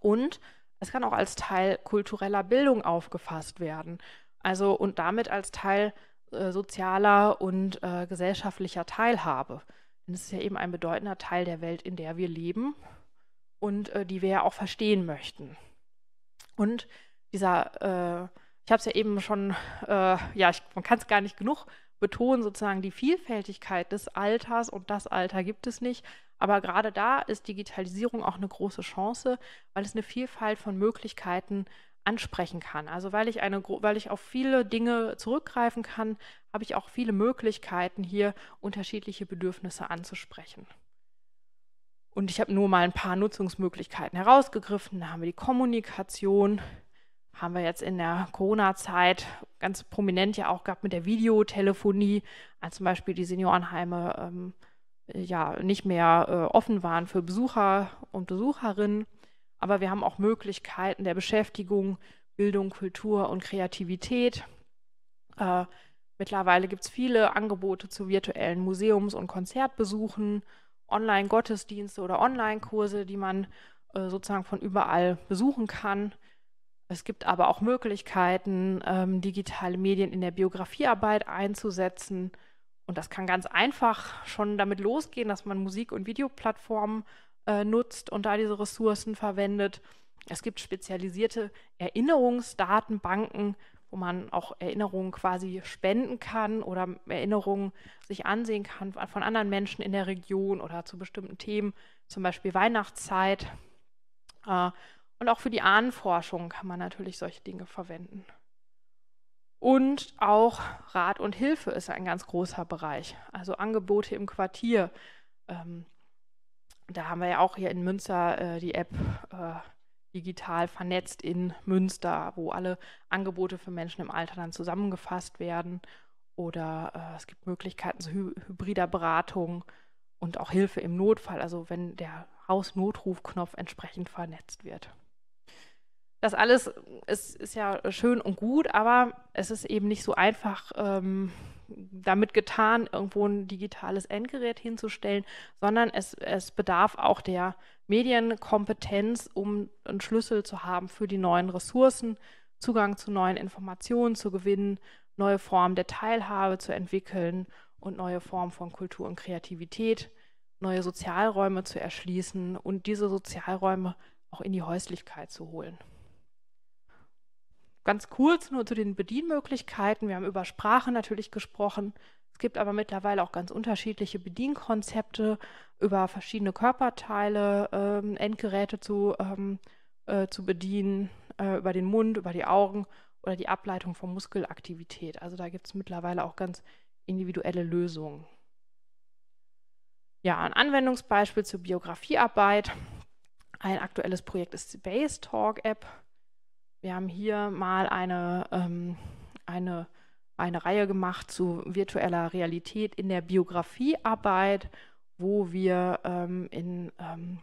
Und es kann auch als Teil kultureller Bildung aufgefasst werden. Also und damit als Teil äh, sozialer und äh, gesellschaftlicher Teilhabe. Denn es ist ja eben ein bedeutender Teil der Welt, in der wir leben und äh, die wir ja auch verstehen möchten. Und dieser, äh, ich habe es ja eben schon, äh, ja, ich, man kann es gar nicht genug betonen sozusagen die Vielfältigkeit des Alters und das Alter gibt es nicht. Aber gerade da ist Digitalisierung auch eine große Chance, weil es eine Vielfalt von Möglichkeiten ansprechen kann. Also weil ich eine, weil ich auf viele Dinge zurückgreifen kann, habe ich auch viele Möglichkeiten hier unterschiedliche Bedürfnisse anzusprechen. Und ich habe nur mal ein paar Nutzungsmöglichkeiten herausgegriffen. Da haben wir die Kommunikation, haben wir jetzt in der Corona-Zeit ganz prominent ja auch gehabt mit der Videotelefonie, als zum Beispiel die Seniorenheime ähm, ja nicht mehr äh, offen waren für Besucher und Besucherinnen. Aber wir haben auch Möglichkeiten der Beschäftigung, Bildung, Kultur und Kreativität. Äh, mittlerweile gibt es viele Angebote zu virtuellen Museums- und Konzertbesuchen, Online-Gottesdienste oder Online-Kurse, die man äh, sozusagen von überall besuchen kann. Es gibt aber auch Möglichkeiten, ähm, digitale Medien in der Biografiearbeit einzusetzen. Und das kann ganz einfach schon damit losgehen, dass man Musik- und Videoplattformen äh, nutzt und da diese Ressourcen verwendet. Es gibt spezialisierte Erinnerungsdatenbanken, wo man auch Erinnerungen quasi spenden kann oder Erinnerungen sich ansehen kann von anderen Menschen in der Region oder zu bestimmten Themen, zum Beispiel Weihnachtszeit. Äh, und auch für die Ahnenforschung kann man natürlich solche Dinge verwenden. Und auch Rat und Hilfe ist ein ganz großer Bereich. Also Angebote im Quartier. Ähm, da haben wir ja auch hier in Münster äh, die App äh, digital vernetzt in Münster, wo alle Angebote für Menschen im Alter dann zusammengefasst werden. Oder äh, es gibt Möglichkeiten zu hy hybrider Beratung und auch Hilfe im Notfall, also wenn der Hausnotrufknopf entsprechend vernetzt wird das alles ist, ist ja schön und gut, aber es ist eben nicht so einfach ähm, damit getan, irgendwo ein digitales Endgerät hinzustellen, sondern es, es bedarf auch der Medienkompetenz, um einen Schlüssel zu haben für die neuen Ressourcen, Zugang zu neuen Informationen zu gewinnen, neue Formen der Teilhabe zu entwickeln und neue Formen von Kultur und Kreativität, neue Sozialräume zu erschließen und diese Sozialräume auch in die Häuslichkeit zu holen. Ganz kurz nur zu den Bedienmöglichkeiten. Wir haben über Sprache natürlich gesprochen. Es gibt aber mittlerweile auch ganz unterschiedliche Bedienkonzepte über verschiedene Körperteile, ähm, Endgeräte zu, ähm, äh, zu bedienen, äh, über den Mund, über die Augen oder die Ableitung von Muskelaktivität. Also da gibt es mittlerweile auch ganz individuelle Lösungen. Ja, ein Anwendungsbeispiel zur Biografiearbeit. Ein aktuelles Projekt ist die Base Talk App. Wir haben hier mal eine, ähm, eine, eine Reihe gemacht zu virtueller Realität in der Biografiearbeit, wo wir ähm, in ähm,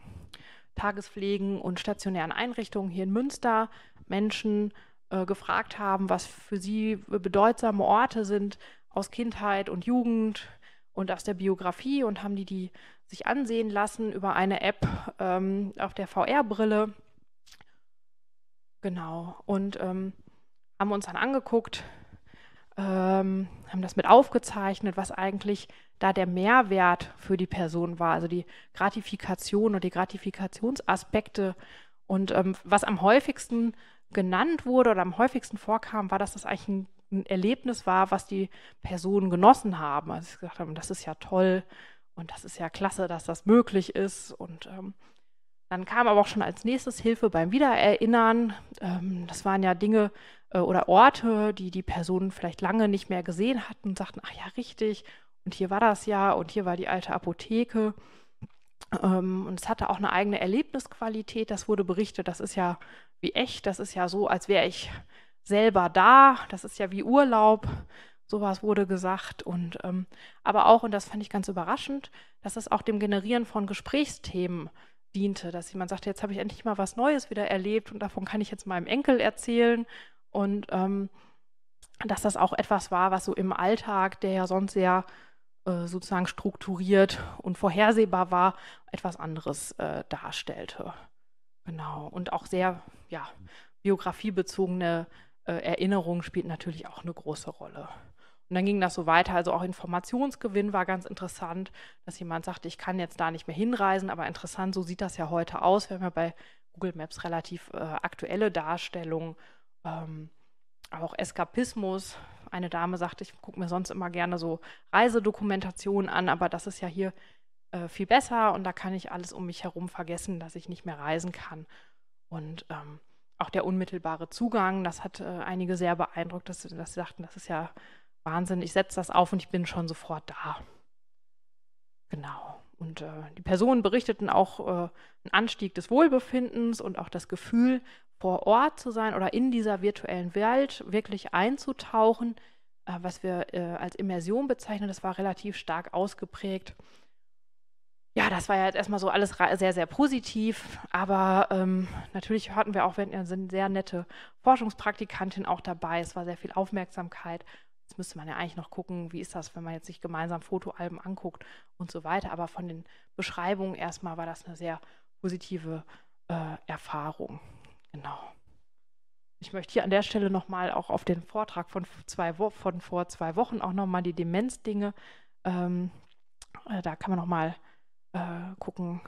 Tagespflegen und stationären Einrichtungen hier in Münster Menschen äh, gefragt haben, was für sie bedeutsame Orte sind aus Kindheit und Jugend und aus der Biografie und haben die die sich ansehen lassen über eine App ähm, auf der VR-Brille Genau. Und ähm, haben uns dann angeguckt, ähm, haben das mit aufgezeichnet, was eigentlich da der Mehrwert für die Person war, also die Gratifikation und die Gratifikationsaspekte. Und ähm, was am häufigsten genannt wurde oder am häufigsten vorkam, war, dass das eigentlich ein, ein Erlebnis war, was die Personen genossen haben. Also sie gesagt haben, das ist ja toll und das ist ja klasse, dass das möglich ist. Und ähm, dann kam aber auch schon als nächstes Hilfe beim Wiedererinnern. Ähm, das waren ja Dinge äh, oder Orte, die die Personen vielleicht lange nicht mehr gesehen hatten und sagten, ach ja, richtig, und hier war das ja und hier war die alte Apotheke. Ähm, und es hatte auch eine eigene Erlebnisqualität, das wurde berichtet, das ist ja wie echt, das ist ja so, als wäre ich selber da, das ist ja wie Urlaub, sowas wurde gesagt. Und ähm, aber auch, und das fand ich ganz überraschend, dass es auch dem Generieren von Gesprächsthemen äh, diente, dass jemand sagte, jetzt habe ich endlich mal was Neues wieder erlebt und davon kann ich jetzt meinem Enkel erzählen und ähm, dass das auch etwas war, was so im Alltag, der ja sonst sehr äh, sozusagen strukturiert und vorhersehbar war, etwas anderes äh, darstellte. Genau. Und auch sehr, ja, biografiebezogene äh, Erinnerungen spielt natürlich auch eine große Rolle. Und dann ging das so weiter. Also auch Informationsgewinn war ganz interessant, dass jemand sagte, ich kann jetzt da nicht mehr hinreisen, aber interessant, so sieht das ja heute aus. Wir haben ja bei Google Maps relativ äh, aktuelle Darstellungen. Ähm, auch Eskapismus. Eine Dame sagte, ich gucke mir sonst immer gerne so Reisedokumentationen an, aber das ist ja hier äh, viel besser und da kann ich alles um mich herum vergessen, dass ich nicht mehr reisen kann. Und ähm, auch der unmittelbare Zugang, das hat äh, einige sehr beeindruckt, dass, dass sie sagten, das ist ja Wahnsinn, ich setze das auf und ich bin schon sofort da. Genau. Und äh, die Personen berichteten auch äh, einen Anstieg des Wohlbefindens und auch das Gefühl, vor Ort zu sein oder in dieser virtuellen Welt wirklich einzutauchen, äh, was wir äh, als Immersion bezeichnen. Das war relativ stark ausgeprägt. Ja, das war ja jetzt erstmal so alles sehr, sehr positiv. Aber ähm, natürlich hatten wir auch, wenn eine sehr nette Forschungspraktikantin auch dabei. Es war sehr viel Aufmerksamkeit Jetzt müsste man ja eigentlich noch gucken, wie ist das, wenn man jetzt sich gemeinsam Fotoalben anguckt und so weiter. Aber von den Beschreibungen erstmal war das eine sehr positive äh, Erfahrung. Genau. Ich möchte hier an der Stelle nochmal auch auf den Vortrag von, zwei Wo von vor zwei Wochen auch nochmal die Demenzdinge. Ähm, äh, da kann man nochmal äh, gucken,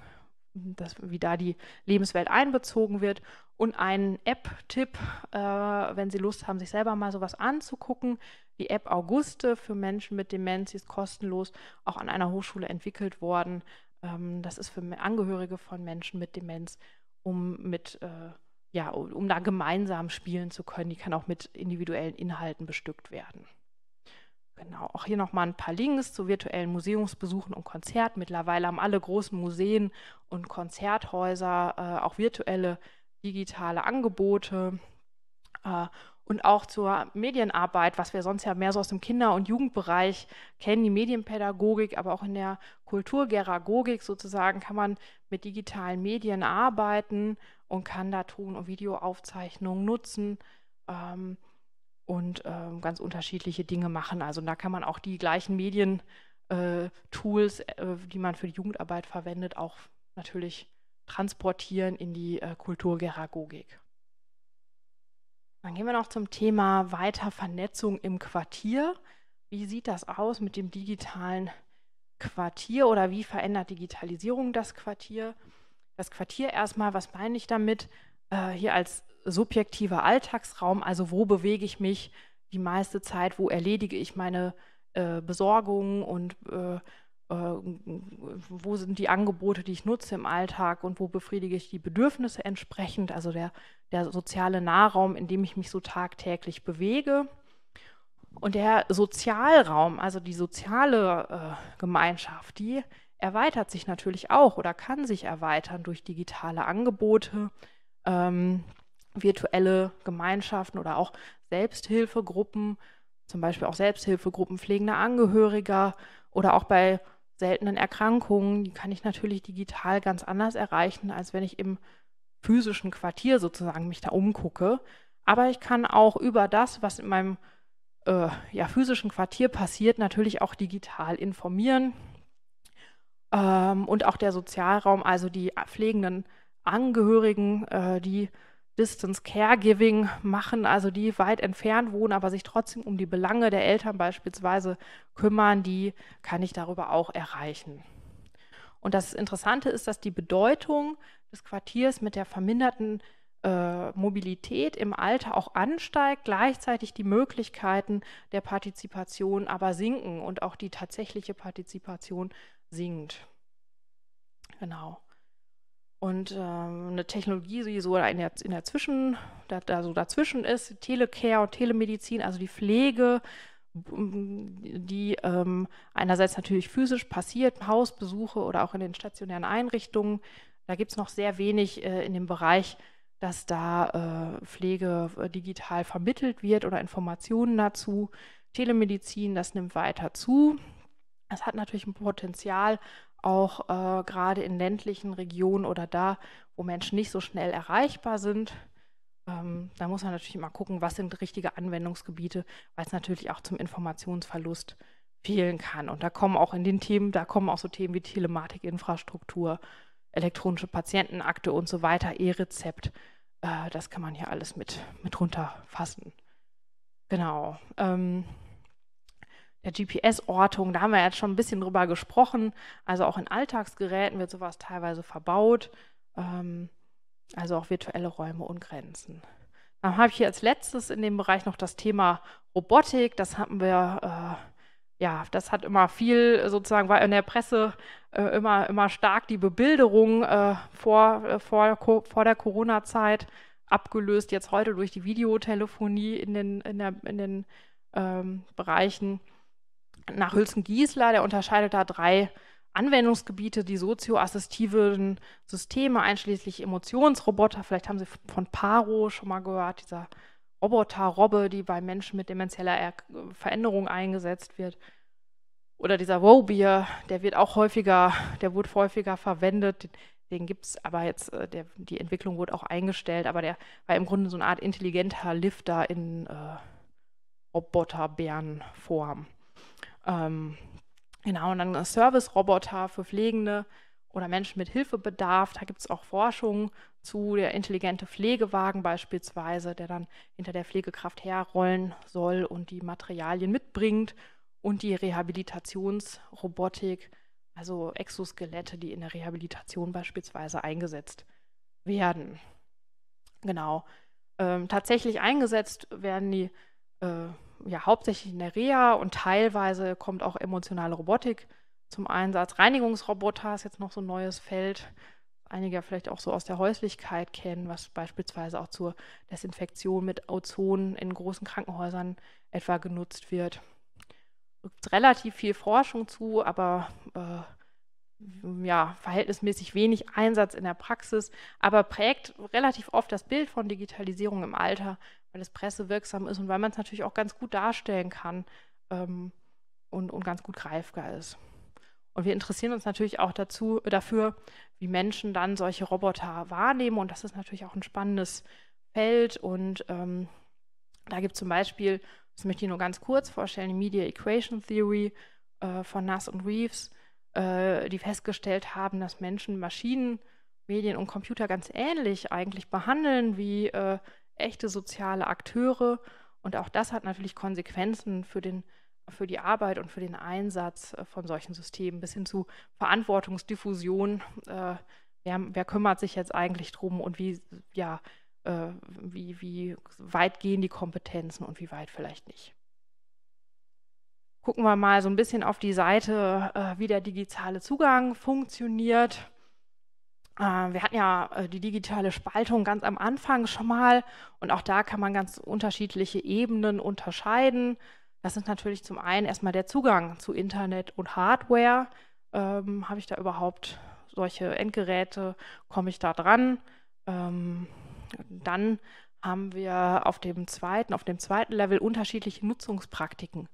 dass, wie da die Lebenswelt einbezogen wird und ein App-Tipp, äh, wenn Sie Lust haben, sich selber mal sowas anzugucken. Die App Auguste für Menschen mit Demenz ist kostenlos auch an einer Hochschule entwickelt worden. Ähm, das ist für Angehörige von Menschen mit Demenz, um mit äh, ja, um, um da gemeinsam spielen zu können. Die kann auch mit individuellen Inhalten bestückt werden. Genau, auch hier nochmal ein paar Links zu virtuellen Museumsbesuchen und Konzerten. Mittlerweile haben alle großen Museen und Konzerthäuser äh, auch virtuelle digitale Angebote äh, und auch zur Medienarbeit, was wir sonst ja mehr so aus dem Kinder- und Jugendbereich kennen, die Medienpädagogik, aber auch in der Kulturgeragogik sozusagen kann man mit digitalen Medien arbeiten und kann da Ton- und Videoaufzeichnungen nutzen ähm, und ähm, ganz unterschiedliche Dinge machen. Also da kann man auch die gleichen Medien äh, Tools, äh, die man für die Jugendarbeit verwendet, auch natürlich transportieren in die äh, Kulturgeragogik. Dann gehen wir noch zum Thema Weitervernetzung im Quartier. Wie sieht das aus mit dem digitalen Quartier oder wie verändert Digitalisierung das Quartier? Das Quartier erstmal, was meine ich damit? Äh, hier als subjektiver Alltagsraum, also wo bewege ich mich die meiste Zeit, wo erledige ich meine äh, Besorgungen und äh, äh, wo sind die Angebote, die ich nutze im Alltag und wo befriedige ich die Bedürfnisse entsprechend, also der, der soziale Nahraum, in dem ich mich so tagtäglich bewege. Und der Sozialraum, also die soziale äh, Gemeinschaft, die erweitert sich natürlich auch oder kann sich erweitern durch digitale Angebote, ähm, virtuelle Gemeinschaften oder auch Selbsthilfegruppen, zum Beispiel auch Selbsthilfegruppen pflegender Angehöriger oder auch bei seltenen Erkrankungen, die kann ich natürlich digital ganz anders erreichen, als wenn ich im physischen Quartier sozusagen mich da umgucke. Aber ich kann auch über das, was in meinem äh, ja, physischen Quartier passiert, natürlich auch digital informieren. Ähm, und auch der Sozialraum, also die pflegenden Angehörigen, äh, die Distance Caregiving machen, also die weit entfernt wohnen, aber sich trotzdem um die Belange der Eltern beispielsweise kümmern, die kann ich darüber auch erreichen. Und das Interessante ist, dass die Bedeutung des Quartiers mit der verminderten äh, Mobilität im Alter auch ansteigt, gleichzeitig die Möglichkeiten der Partizipation aber sinken und auch die tatsächliche Partizipation sinkt. Genau. Und ähm, eine Technologie, die so in der, in der Zwischen, da, da so dazwischen ist, Telecare und Telemedizin, also die Pflege, ähm, die ähm, einerseits natürlich physisch passiert, Hausbesuche oder auch in den stationären Einrichtungen. Da gibt es noch sehr wenig äh, in dem Bereich, dass da äh, Pflege äh, digital vermittelt wird oder Informationen dazu. Telemedizin, das nimmt weiter zu. Es hat natürlich ein Potenzial, auch äh, gerade in ländlichen Regionen oder da, wo Menschen nicht so schnell erreichbar sind. Ähm, da muss man natürlich immer gucken, was sind richtige Anwendungsgebiete, weil es natürlich auch zum Informationsverlust fehlen kann. Und da kommen auch in den Themen, da kommen auch so Themen wie Telematik, Infrastruktur, elektronische Patientenakte und so weiter, E-Rezept. Äh, das kann man hier alles mit, mit runterfassen. Genau. Ähm, der GPS-Ortung, da haben wir jetzt schon ein bisschen drüber gesprochen. Also auch in Alltagsgeräten wird sowas teilweise verbaut. Ähm, also auch virtuelle Räume und Grenzen. Dann habe ich hier als letztes in dem Bereich noch das Thema Robotik. Das hatten wir, äh, ja, das hat immer viel sozusagen, war in der Presse äh, immer, immer stark die Bebilderung äh, vor, äh, vor, vor der Corona-Zeit abgelöst, jetzt heute durch die Videotelefonie in den, in der, in den ähm, Bereichen nach Hülsen-Giesler, der unterscheidet da drei Anwendungsgebiete, die sozioassistiven Systeme, einschließlich Emotionsroboter. Vielleicht haben Sie von Paro schon mal gehört, dieser Roboter-Robbe, die bei Menschen mit demenzieller er Veränderung eingesetzt wird. Oder dieser Wobier, der wird auch häufiger, der wurde häufiger verwendet. Den gibt es aber jetzt, äh, der, die Entwicklung wurde auch eingestellt, aber der war im Grunde so eine Art intelligenter Lifter in äh, Roboterbärenform. Ähm, genau, und dann Service-Roboter für Pflegende oder Menschen mit Hilfebedarf. Da gibt es auch Forschung zu, der intelligente Pflegewagen beispielsweise, der dann hinter der Pflegekraft herrollen soll und die Materialien mitbringt und die Rehabilitationsrobotik, also Exoskelette, die in der Rehabilitation beispielsweise eingesetzt werden. Genau. Ähm, tatsächlich eingesetzt werden die äh, ja, hauptsächlich in der Reha und teilweise kommt auch emotionale Robotik zum Einsatz. Reinigungsroboter ist jetzt noch so ein neues Feld, einige vielleicht auch so aus der Häuslichkeit kennen, was beispielsweise auch zur Desinfektion mit Ozon in großen Krankenhäusern etwa genutzt wird. Es gibt relativ viel Forschung zu, aber äh, ja, verhältnismäßig wenig Einsatz in der Praxis, aber prägt relativ oft das Bild von Digitalisierung im Alter, weil es pressewirksam ist und weil man es natürlich auch ganz gut darstellen kann ähm, und, und ganz gut greifbar ist. Und wir interessieren uns natürlich auch dazu, dafür, wie Menschen dann solche Roboter wahrnehmen. Und das ist natürlich auch ein spannendes Feld. Und ähm, da gibt es zum Beispiel, das möchte ich nur ganz kurz vorstellen, die Media Equation Theory äh, von Nass und Reeves, äh, die festgestellt haben, dass Menschen Maschinen, Medien und Computer ganz ähnlich eigentlich behandeln wie äh, echte soziale Akteure. Und auch das hat natürlich Konsequenzen für, den, für die Arbeit und für den Einsatz äh, von solchen Systemen bis hin zu Verantwortungsdiffusion. Äh, wer, wer, kümmert sich jetzt eigentlich drum und wie, ja, äh, wie, wie weit gehen die Kompetenzen und wie weit vielleicht nicht? Gucken wir mal so ein bisschen auf die Seite, äh, wie der digitale Zugang funktioniert. Äh, wir hatten ja äh, die digitale Spaltung ganz am Anfang schon mal und auch da kann man ganz unterschiedliche Ebenen unterscheiden. Das ist natürlich zum einen erstmal der Zugang zu Internet und Hardware. Ähm, Habe ich da überhaupt solche Endgeräte? Komme ich da dran? Ähm, dann haben wir auf dem zweiten, auf dem zweiten Level unterschiedliche Nutzungspraktiken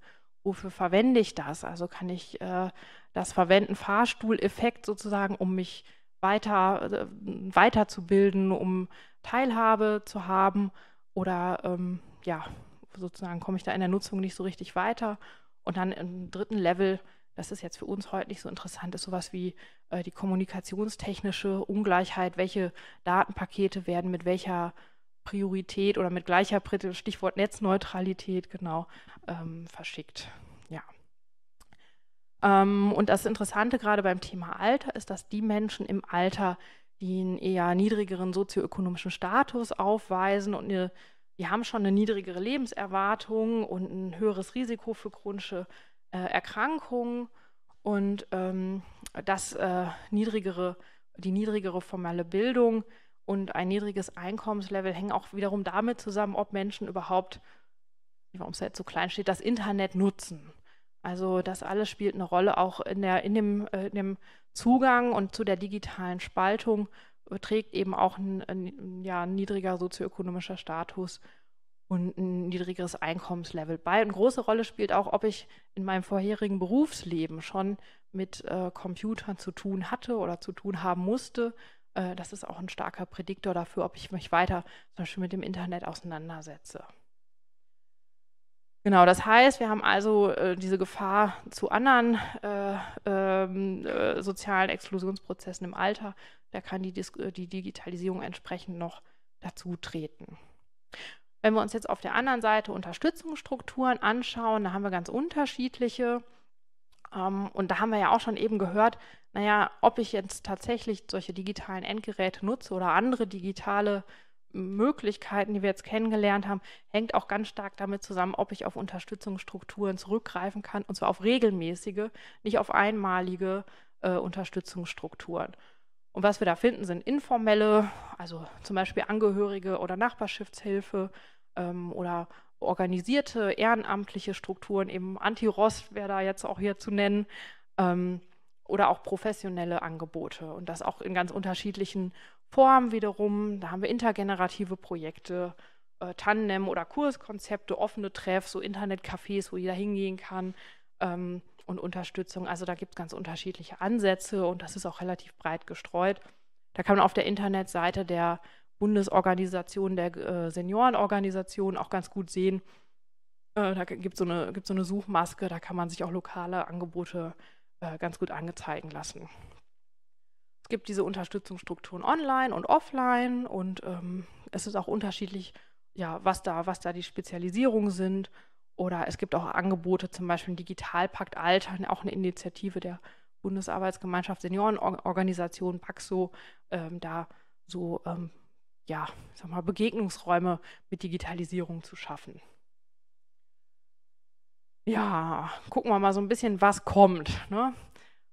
wofür verwende ich das? Also kann ich äh, das verwenden, Fahrstuhleffekt sozusagen, um mich zu weiter, äh, weiterzubilden, um Teilhabe zu haben oder ähm, ja, sozusagen komme ich da in der Nutzung nicht so richtig weiter. Und dann im dritten Level, das ist jetzt für uns heute nicht so interessant, ist sowas wie äh, die kommunikationstechnische Ungleichheit, welche Datenpakete werden mit welcher Priorität oder mit gleicher Stichwort Netzneutralität genau ähm, verschickt. Ähm, und das Interessante gerade beim Thema Alter ist, dass die Menschen im Alter, die einen eher niedrigeren sozioökonomischen Status aufweisen und eine, die haben schon eine niedrigere Lebenserwartung und ein höheres Risiko für chronische äh, Erkrankungen und ähm, das äh, niedrigere, die niedrigere formelle Bildung und ein niedriges Einkommenslevel hängen auch wiederum damit zusammen, ob Menschen überhaupt, warum es jetzt so klein steht, das Internet nutzen. Also das alles spielt eine Rolle, auch in, der, in, dem, äh, in dem Zugang und zu der digitalen Spaltung äh, trägt eben auch ein, ein, ja, ein niedriger sozioökonomischer Status und ein niedrigeres Einkommenslevel bei. Eine große Rolle spielt auch, ob ich in meinem vorherigen Berufsleben schon mit äh, Computern zu tun hatte oder zu tun haben musste. Äh, das ist auch ein starker Prädiktor dafür, ob ich mich weiter zum Beispiel mit dem Internet auseinandersetze. Genau, das heißt, wir haben also äh, diese Gefahr zu anderen äh, ähm, äh, sozialen Exklusionsprozessen im Alter. Da kann die, Dis äh, die Digitalisierung entsprechend noch dazu treten. Wenn wir uns jetzt auf der anderen Seite Unterstützungsstrukturen anschauen, da haben wir ganz unterschiedliche. Ähm, und da haben wir ja auch schon eben gehört, naja, ob ich jetzt tatsächlich solche digitalen Endgeräte nutze oder andere digitale äh, Möglichkeiten, die wir jetzt kennengelernt haben, hängt auch ganz stark damit zusammen, ob ich auf Unterstützungsstrukturen zurückgreifen kann, und zwar auf regelmäßige, nicht auf einmalige äh, Unterstützungsstrukturen. Und was wir da finden, sind informelle, also zum Beispiel Angehörige oder Nachbarschaftshilfe ähm, oder organisierte ehrenamtliche Strukturen, eben Anti-Rost wäre da jetzt auch hier zu nennen, ähm, oder auch professionelle Angebote und das auch in ganz unterschiedlichen Form wiederum, da haben wir intergenerative Projekte, äh, Tandem oder Kurskonzepte, offene Treffs, so Internetcafés, wo jeder hingehen kann ähm, und Unterstützung. Also da gibt es ganz unterschiedliche Ansätze und das ist auch relativ breit gestreut. Da kann man auf der Internetseite der Bundesorganisation, der äh, Seniorenorganisation auch ganz gut sehen. Äh, da gibt es so eine Suchmaske, da kann man sich auch lokale Angebote äh, ganz gut angezeigt lassen gibt diese Unterstützungsstrukturen online und offline und ähm, es ist auch unterschiedlich, ja, was da, was da die Spezialisierungen sind. Oder es gibt auch Angebote, zum Beispiel Digitalpakt Alter, auch eine Initiative der Bundesarbeitsgemeinschaft Seniorenorganisation Paxo, ähm, da so ähm, ja, sag mal, Begegnungsräume mit Digitalisierung zu schaffen. Ja, gucken wir mal so ein bisschen, was kommt. Ne?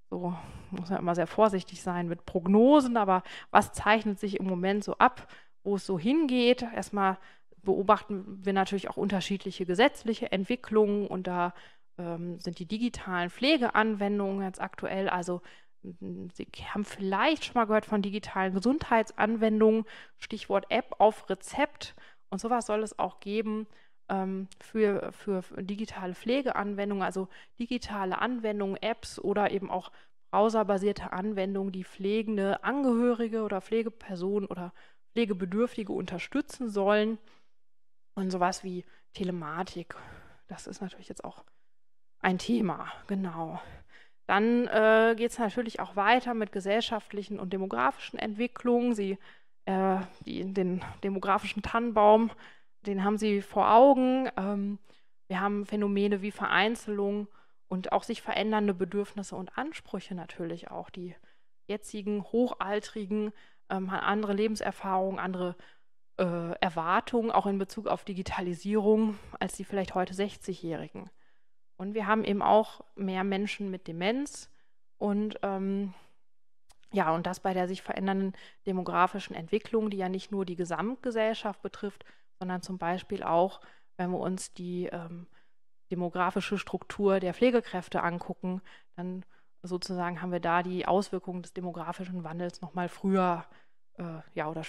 so muss man immer sehr vorsichtig sein mit Prognosen, aber was zeichnet sich im Moment so ab, wo es so hingeht? Erstmal beobachten wir natürlich auch unterschiedliche gesetzliche Entwicklungen und da ähm, sind die digitalen Pflegeanwendungen jetzt aktuell, also hm, Sie haben vielleicht schon mal gehört von digitalen Gesundheitsanwendungen, Stichwort App auf Rezept und sowas soll es auch geben ähm, für, für digitale Pflegeanwendungen, also digitale Anwendungen, Apps oder eben auch browserbasierte Anwendungen, die pflegende Angehörige oder Pflegepersonen oder Pflegebedürftige unterstützen sollen. Und sowas wie Telematik, das ist natürlich jetzt auch ein Thema, genau. Dann äh, geht es natürlich auch weiter mit gesellschaftlichen und demografischen Entwicklungen. Sie, äh, die, den demografischen Tannenbaum den haben sie vor Augen. Ähm, wir haben Phänomene wie Vereinzelung und auch sich verändernde Bedürfnisse und Ansprüche natürlich auch. Die jetzigen, hochaltrigen ähm, haben andere Lebenserfahrungen, andere äh, Erwartungen, auch in Bezug auf Digitalisierung, als die vielleicht heute 60-Jährigen. Und wir haben eben auch mehr Menschen mit Demenz und ähm, ja, und das bei der sich verändernden demografischen Entwicklung, die ja nicht nur die Gesamtgesellschaft betrifft, sondern zum Beispiel auch, wenn wir uns die ähm, demografische Struktur der Pflegekräfte angucken, dann sozusagen haben wir da die Auswirkungen des demografischen Wandels nochmal früher, äh, ja, oder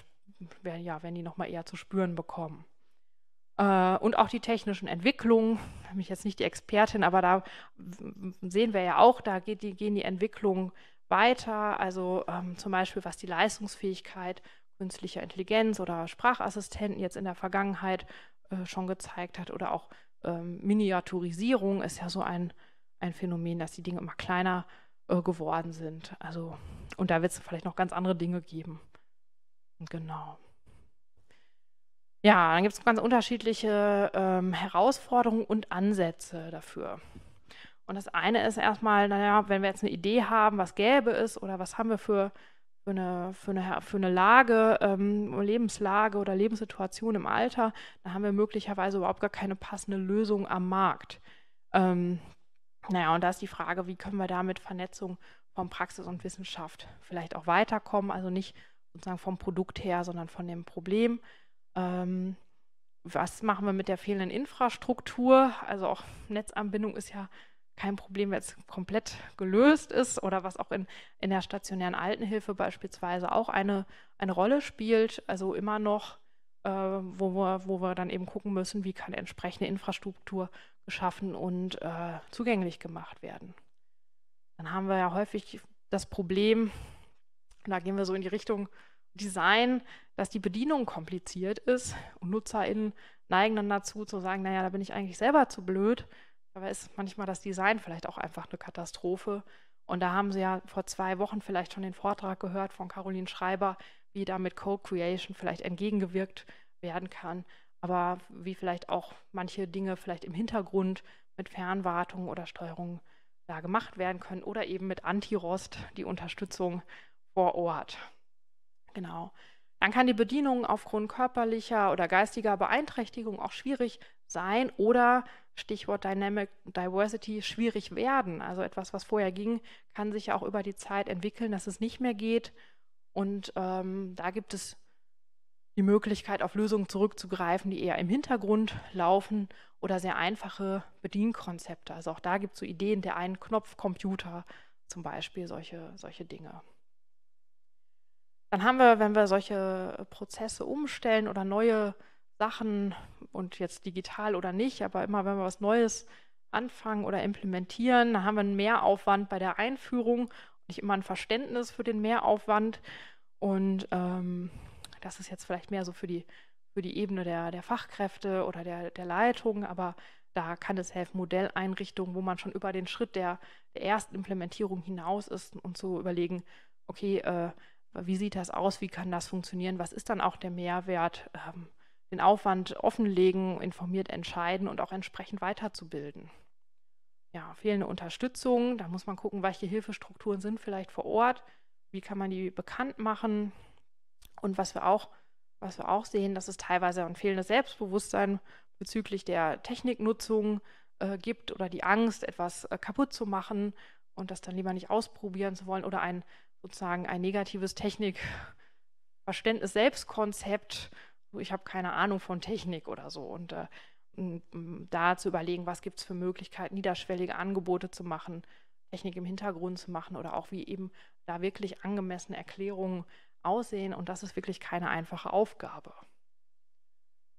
ja, werden die nochmal eher zu spüren bekommen. Äh, und auch die technischen Entwicklungen, da bin jetzt nicht die Expertin, aber da sehen wir ja auch, da geht die, gehen die Entwicklungen weiter, also ähm, zum Beispiel was die Leistungsfähigkeit künstlicher Intelligenz oder Sprachassistenten jetzt in der Vergangenheit äh, schon gezeigt hat oder auch ähm, Miniaturisierung ist ja so ein, ein Phänomen, dass die Dinge immer kleiner äh, geworden sind. Also, und da wird es vielleicht noch ganz andere Dinge geben. Genau. Ja, dann gibt es ganz unterschiedliche ähm, Herausforderungen und Ansätze dafür. Und das eine ist erstmal, naja, wenn wir jetzt eine Idee haben, was gäbe es oder was haben wir für für eine, für eine, für eine Lage, ähm, Lebenslage oder Lebenssituation im Alter, da haben wir möglicherweise überhaupt gar keine passende Lösung am Markt. Ähm, naja, und da ist die Frage, wie können wir da mit Vernetzung von Praxis und Wissenschaft vielleicht auch weiterkommen, also nicht sozusagen vom Produkt her, sondern von dem Problem. Ähm, was machen wir mit der fehlenden Infrastruktur? Also auch Netzanbindung ist ja kein Problem jetzt komplett gelöst ist oder was auch in, in der stationären Altenhilfe beispielsweise auch eine, eine Rolle spielt. Also immer noch, äh, wo, wir, wo wir dann eben gucken müssen, wie kann entsprechende Infrastruktur geschaffen und äh, zugänglich gemacht werden. Dann haben wir ja häufig das Problem, da gehen wir so in die Richtung Design, dass die Bedienung kompliziert ist und NutzerInnen neigen dann dazu zu sagen, naja, da bin ich eigentlich selber zu blöd Dabei ist manchmal das Design vielleicht auch einfach eine Katastrophe. Und da haben Sie ja vor zwei Wochen vielleicht schon den Vortrag gehört von Caroline Schreiber, wie da mit Co-Creation vielleicht entgegengewirkt werden kann. Aber wie vielleicht auch manche Dinge vielleicht im Hintergrund mit Fernwartung oder Steuerung da gemacht werden können oder eben mit Anti-Rost die Unterstützung vor Ort. Genau. Dann kann die Bedienung aufgrund körperlicher oder geistiger Beeinträchtigung auch schwierig sein oder Stichwort Dynamic Diversity, schwierig werden. Also etwas, was vorher ging, kann sich ja auch über die Zeit entwickeln, dass es nicht mehr geht. Und ähm, da gibt es die Möglichkeit, auf Lösungen zurückzugreifen, die eher im Hintergrund laufen oder sehr einfache Bedienkonzepte. Also auch da gibt es so Ideen, der einen Knopfcomputer zum Beispiel, solche, solche Dinge. Dann haben wir, wenn wir solche Prozesse umstellen oder neue Sachen und jetzt digital oder nicht, aber immer wenn wir was Neues anfangen oder implementieren, dann haben wir einen Mehraufwand bei der Einführung, nicht immer ein Verständnis für den Mehraufwand. Und ähm, das ist jetzt vielleicht mehr so für die, für die Ebene der, der Fachkräfte oder der, der Leitung, aber da kann es helfen, Modelleinrichtungen, wo man schon über den Schritt der, der ersten Implementierung hinaus ist und zu überlegen, okay, äh, wie sieht das aus, wie kann das funktionieren, was ist dann auch der Mehrwert. Ähm, den Aufwand offenlegen, informiert entscheiden und auch entsprechend weiterzubilden. Ja, fehlende Unterstützung, da muss man gucken, welche Hilfestrukturen sind vielleicht vor Ort, wie kann man die bekannt machen und was wir auch, was wir auch sehen, dass es teilweise ein fehlendes Selbstbewusstsein bezüglich der Techniknutzung äh, gibt oder die Angst, etwas äh, kaputt zu machen und das dann lieber nicht ausprobieren zu wollen oder ein sozusagen ein negatives Technikverständnis, Selbstkonzept ich habe keine Ahnung von Technik oder so. Und, äh, da zu überlegen, was gibt es für Möglichkeiten, niederschwellige Angebote zu machen, Technik im Hintergrund zu machen oder auch wie eben da wirklich angemessene Erklärungen aussehen. Und das ist wirklich keine einfache Aufgabe.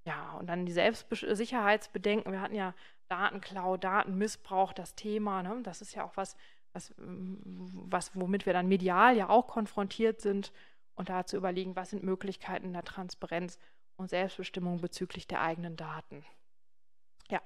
Ja, und dann die Selbstsicherheitsbedenken. Äh, wir hatten ja Datenklau, Datenmissbrauch, das Thema. Ne? Das ist ja auch was, was, was, womit wir dann medial ja auch konfrontiert sind. Und da zu überlegen, was sind Möglichkeiten der Transparenz, und Selbstbestimmung bezüglich der eigenen Daten. Ja,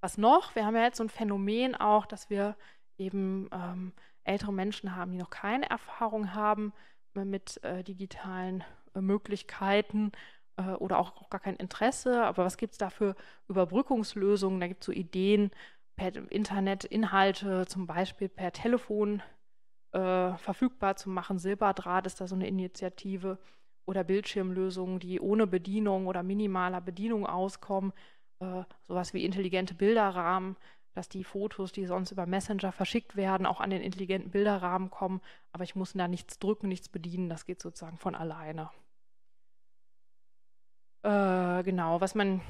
was noch? Wir haben ja jetzt so ein Phänomen auch, dass wir eben ähm, ältere Menschen haben, die noch keine Erfahrung haben mit äh, digitalen äh, Möglichkeiten äh, oder auch, auch, gar kein Interesse. Aber was gibt es da für Überbrückungslösungen? Da gibt es so Ideen per Internet, Inhalte zum Beispiel per Telefon äh, verfügbar zu machen. Silberdraht ist da so eine Initiative oder Bildschirmlösungen, die ohne Bedienung oder minimaler Bedienung auskommen, äh, sowas wie intelligente Bilderrahmen, dass die Fotos, die sonst über Messenger verschickt werden, auch an den intelligenten Bilderrahmen kommen, aber ich muss da nichts drücken, nichts bedienen, das geht sozusagen von alleine. Äh, genau, was man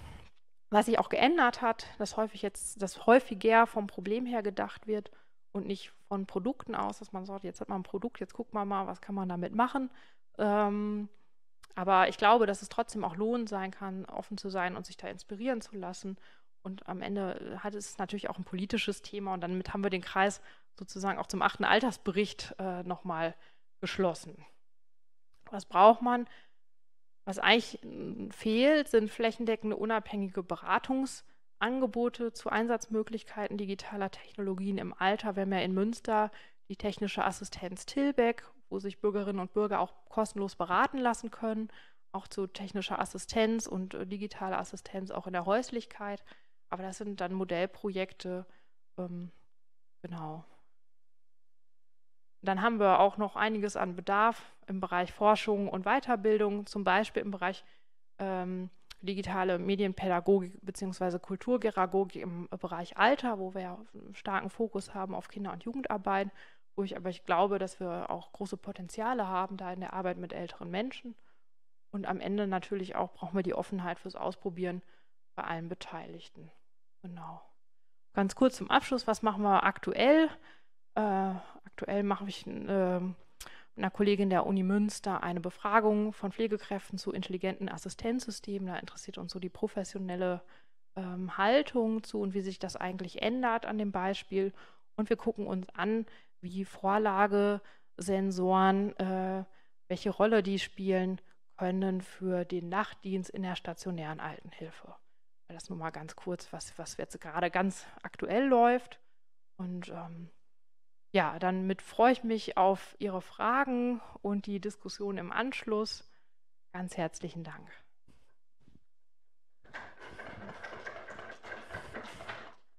was sich auch geändert hat, dass häufig jetzt, dass häufiger vom Problem her gedacht wird und nicht von Produkten aus, dass man sagt, jetzt hat man ein Produkt, jetzt guckt man mal, was kann man damit machen, ähm, aber ich glaube, dass es trotzdem auch lohnend sein kann, offen zu sein und sich da inspirieren zu lassen. Und am Ende äh, hat es natürlich auch ein politisches Thema und damit haben wir den Kreis sozusagen auch zum achten Altersbericht äh, nochmal geschlossen. Was braucht man? Was eigentlich äh, fehlt, sind flächendeckende unabhängige Beratungsangebote zu Einsatzmöglichkeiten digitaler Technologien im Alter. Wir haben ja in Münster die Technische Assistenz Tilbeck wo sich Bürgerinnen und Bürger auch kostenlos beraten lassen können, auch zu technischer Assistenz und äh, digitaler Assistenz auch in der Häuslichkeit. Aber das sind dann Modellprojekte, ähm, genau. Dann haben wir auch noch einiges an Bedarf im Bereich Forschung und Weiterbildung, zum Beispiel im Bereich ähm, digitale Medienpädagogik bzw. Kulturgeragogik im äh, Bereich Alter, wo wir ja einen starken Fokus haben auf Kinder- und Jugendarbeit wo ich aber ich glaube, dass wir auch große Potenziale haben da in der Arbeit mit älteren Menschen. Und am Ende natürlich auch brauchen wir die Offenheit fürs Ausprobieren bei allen Beteiligten. Genau. Ganz kurz zum Abschluss, was machen wir aktuell? Äh, aktuell mache ich äh, einer Kollegin der Uni Münster eine Befragung von Pflegekräften zu intelligenten Assistenzsystemen. Da interessiert uns so die professionelle ähm, Haltung zu und wie sich das eigentlich ändert an dem Beispiel. Und wir gucken uns an, wie Vorlage, Sensoren, äh, welche Rolle die spielen können für den Nachtdienst in der stationären Altenhilfe. Das nur mal ganz kurz, was, was jetzt gerade ganz aktuell läuft. Und ähm, ja, dann mit freue ich mich auf Ihre Fragen und die Diskussion im Anschluss. Ganz herzlichen Dank.